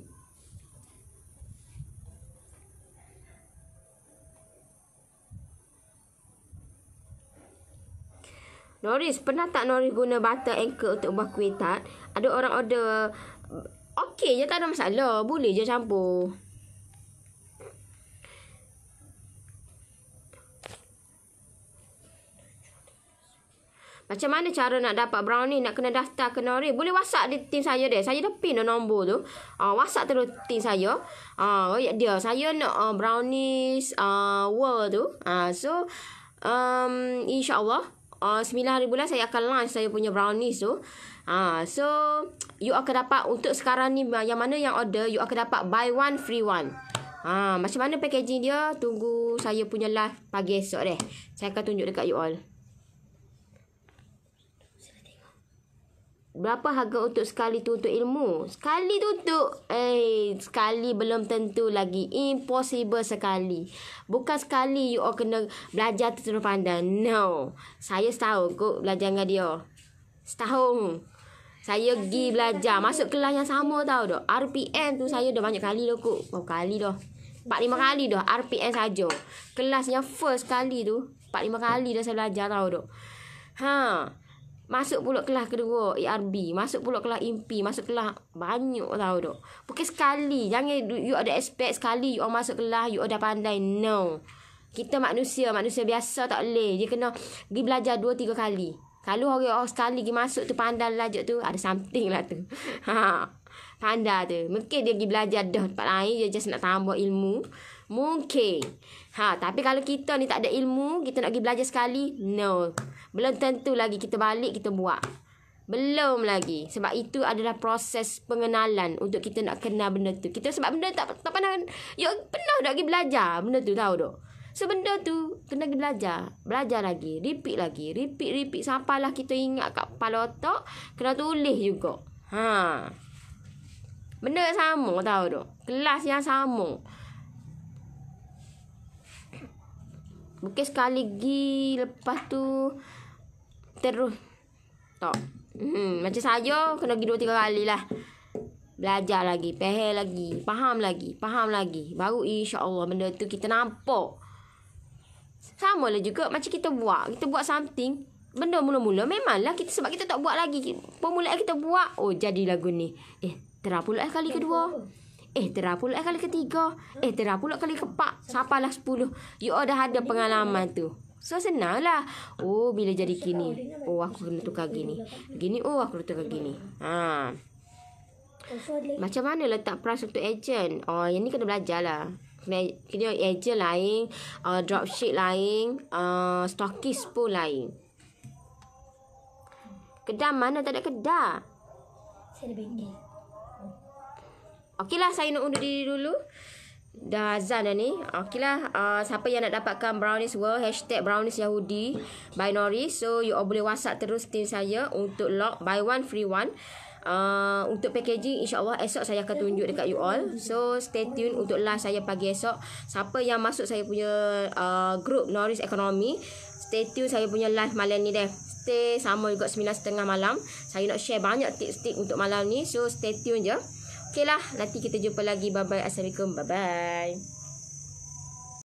Noris, pernah tak Noris guna butter anchor untuk buah kuih tart? Ada orang order. Okey je, tak ada masalah. Boleh je campur. Macam mana cara nak dapat brownie? Nak kena daftar ke Noris? Boleh whatsapp di tim saya deh. Saya dah pin nombor tu. Uh, whatsapp terus tim saya. Uh, dia, saya nak uh, brownies uh, world tu. Uh, so, um, insyaAllah uh, ah, 9 hari bulan saya akan launch saya punya brownies tu. Ha, so you akan dapat untuk sekarang ni yang mana yang order you akan dapat buy one free one. Ha, macam mana packaging dia? Tunggu saya punya live pagi esok deh. Saya akan tunjuk dekat you all. berapa harga untuk sekali tuntut ilmu? Sekali tuntut? Eh, sekali belum tentu lagi. Impossible sekali. Bukan sekali you all kena belajar tutur pandai. No. Saya setahun kot belajar dengan dia. Setahun. Saya pergi belajar. Masuk kelas yang sama tau dok. RPN tu saya dah banyak kali dok kot. kali dah? 4-5 kali dah RPN saja. Kelasnya first kali tu. 4-5 kali dah saya belajar tau dok. Haa. Masuk pula kelas kedua ERB Masuk pula kelas impi Masuk kelas Banyak tau dok Bukan sekali Jangan you ada expect sekali You masuk kelas You ada pandai No Kita manusia Manusia biasa tak boleh Dia kena Pergi belajar dua tiga kali Kalau orang oh, sekali Pergi masuk tu pandai belajar tu Ada something lah tu ha. Pandai tu Mungkin dia pergi belajar dah Tempat lain Dia just nak tambah ilmu Mungkin ha. Tapi kalau kita ni tak ada ilmu Kita nak pergi belajar sekali No belum tentu lagi kita balik kita buat. Belum lagi. Sebab itu adalah proses pengenalan untuk kita nak kenal benda tu. Kita sebab benda tak tak ya, pernah yo pernah dah pergi belajar benda tu tahu dok. So benda tu kena pergi belajar. Belajar lagi, repeat lagi, repeat repeat sampai kita ingat kat kepala otak kena tulis juga. Ha. Benda yang sama tahu dok. Kelas yang sama. Bukan sekali lagi lepas tu terus. Tak. Hmm, macam saya kena pergi dua tiga kali lah. Belajar lagi, pehe lagi, faham lagi, faham lagi. Baru insya-Allah benda tu kita nampak. Sama lah juga macam kita buat. Kita buat something, benda mula-mula memanglah kita sebab kita tak buat lagi. pemula kita buat, oh jadi lagu ni. Eh, terah pula eh kali kedua. Eh, terah pula eh kali ketiga. Eh, terah pula kali keempat. Sampailah sepuluh. You all dah ada pengalaman tu. So senanglah. Oh bila jadi gini. Oh aku kena tukar gini. Gini oh aku kena tukar gini. Ha. Macam mana letak price untuk agent? Oh yang ni kena belajar lah. Kena agent lain, uh, dropship lain, uh, stockist pun lain. Kedah mana tak ada kedah? Saya ada lah, saya nak undur diri dulu dah azan dah ni. Ah, okeylah, uh, siapa yang nak dapatkan Brownies World, hashtag Brownies Yahudi by Nori. So, you all boleh WhatsApp terus team saya untuk lock buy one, free one. Uh, untuk packaging insyaAllah esok saya akan tunjuk dekat you all So stay tune untuk live saya pagi esok Siapa yang masuk saya punya uh, group Norris Economy Stay tune saya punya live malam ni deh Stay sama juga 9.30 malam Saya nak share banyak tips-tips untuk malam ni So stay tune je Okeylah, nanti kita jumpa lagi. Bye-bye. Assalamualaikum. Bye-bye.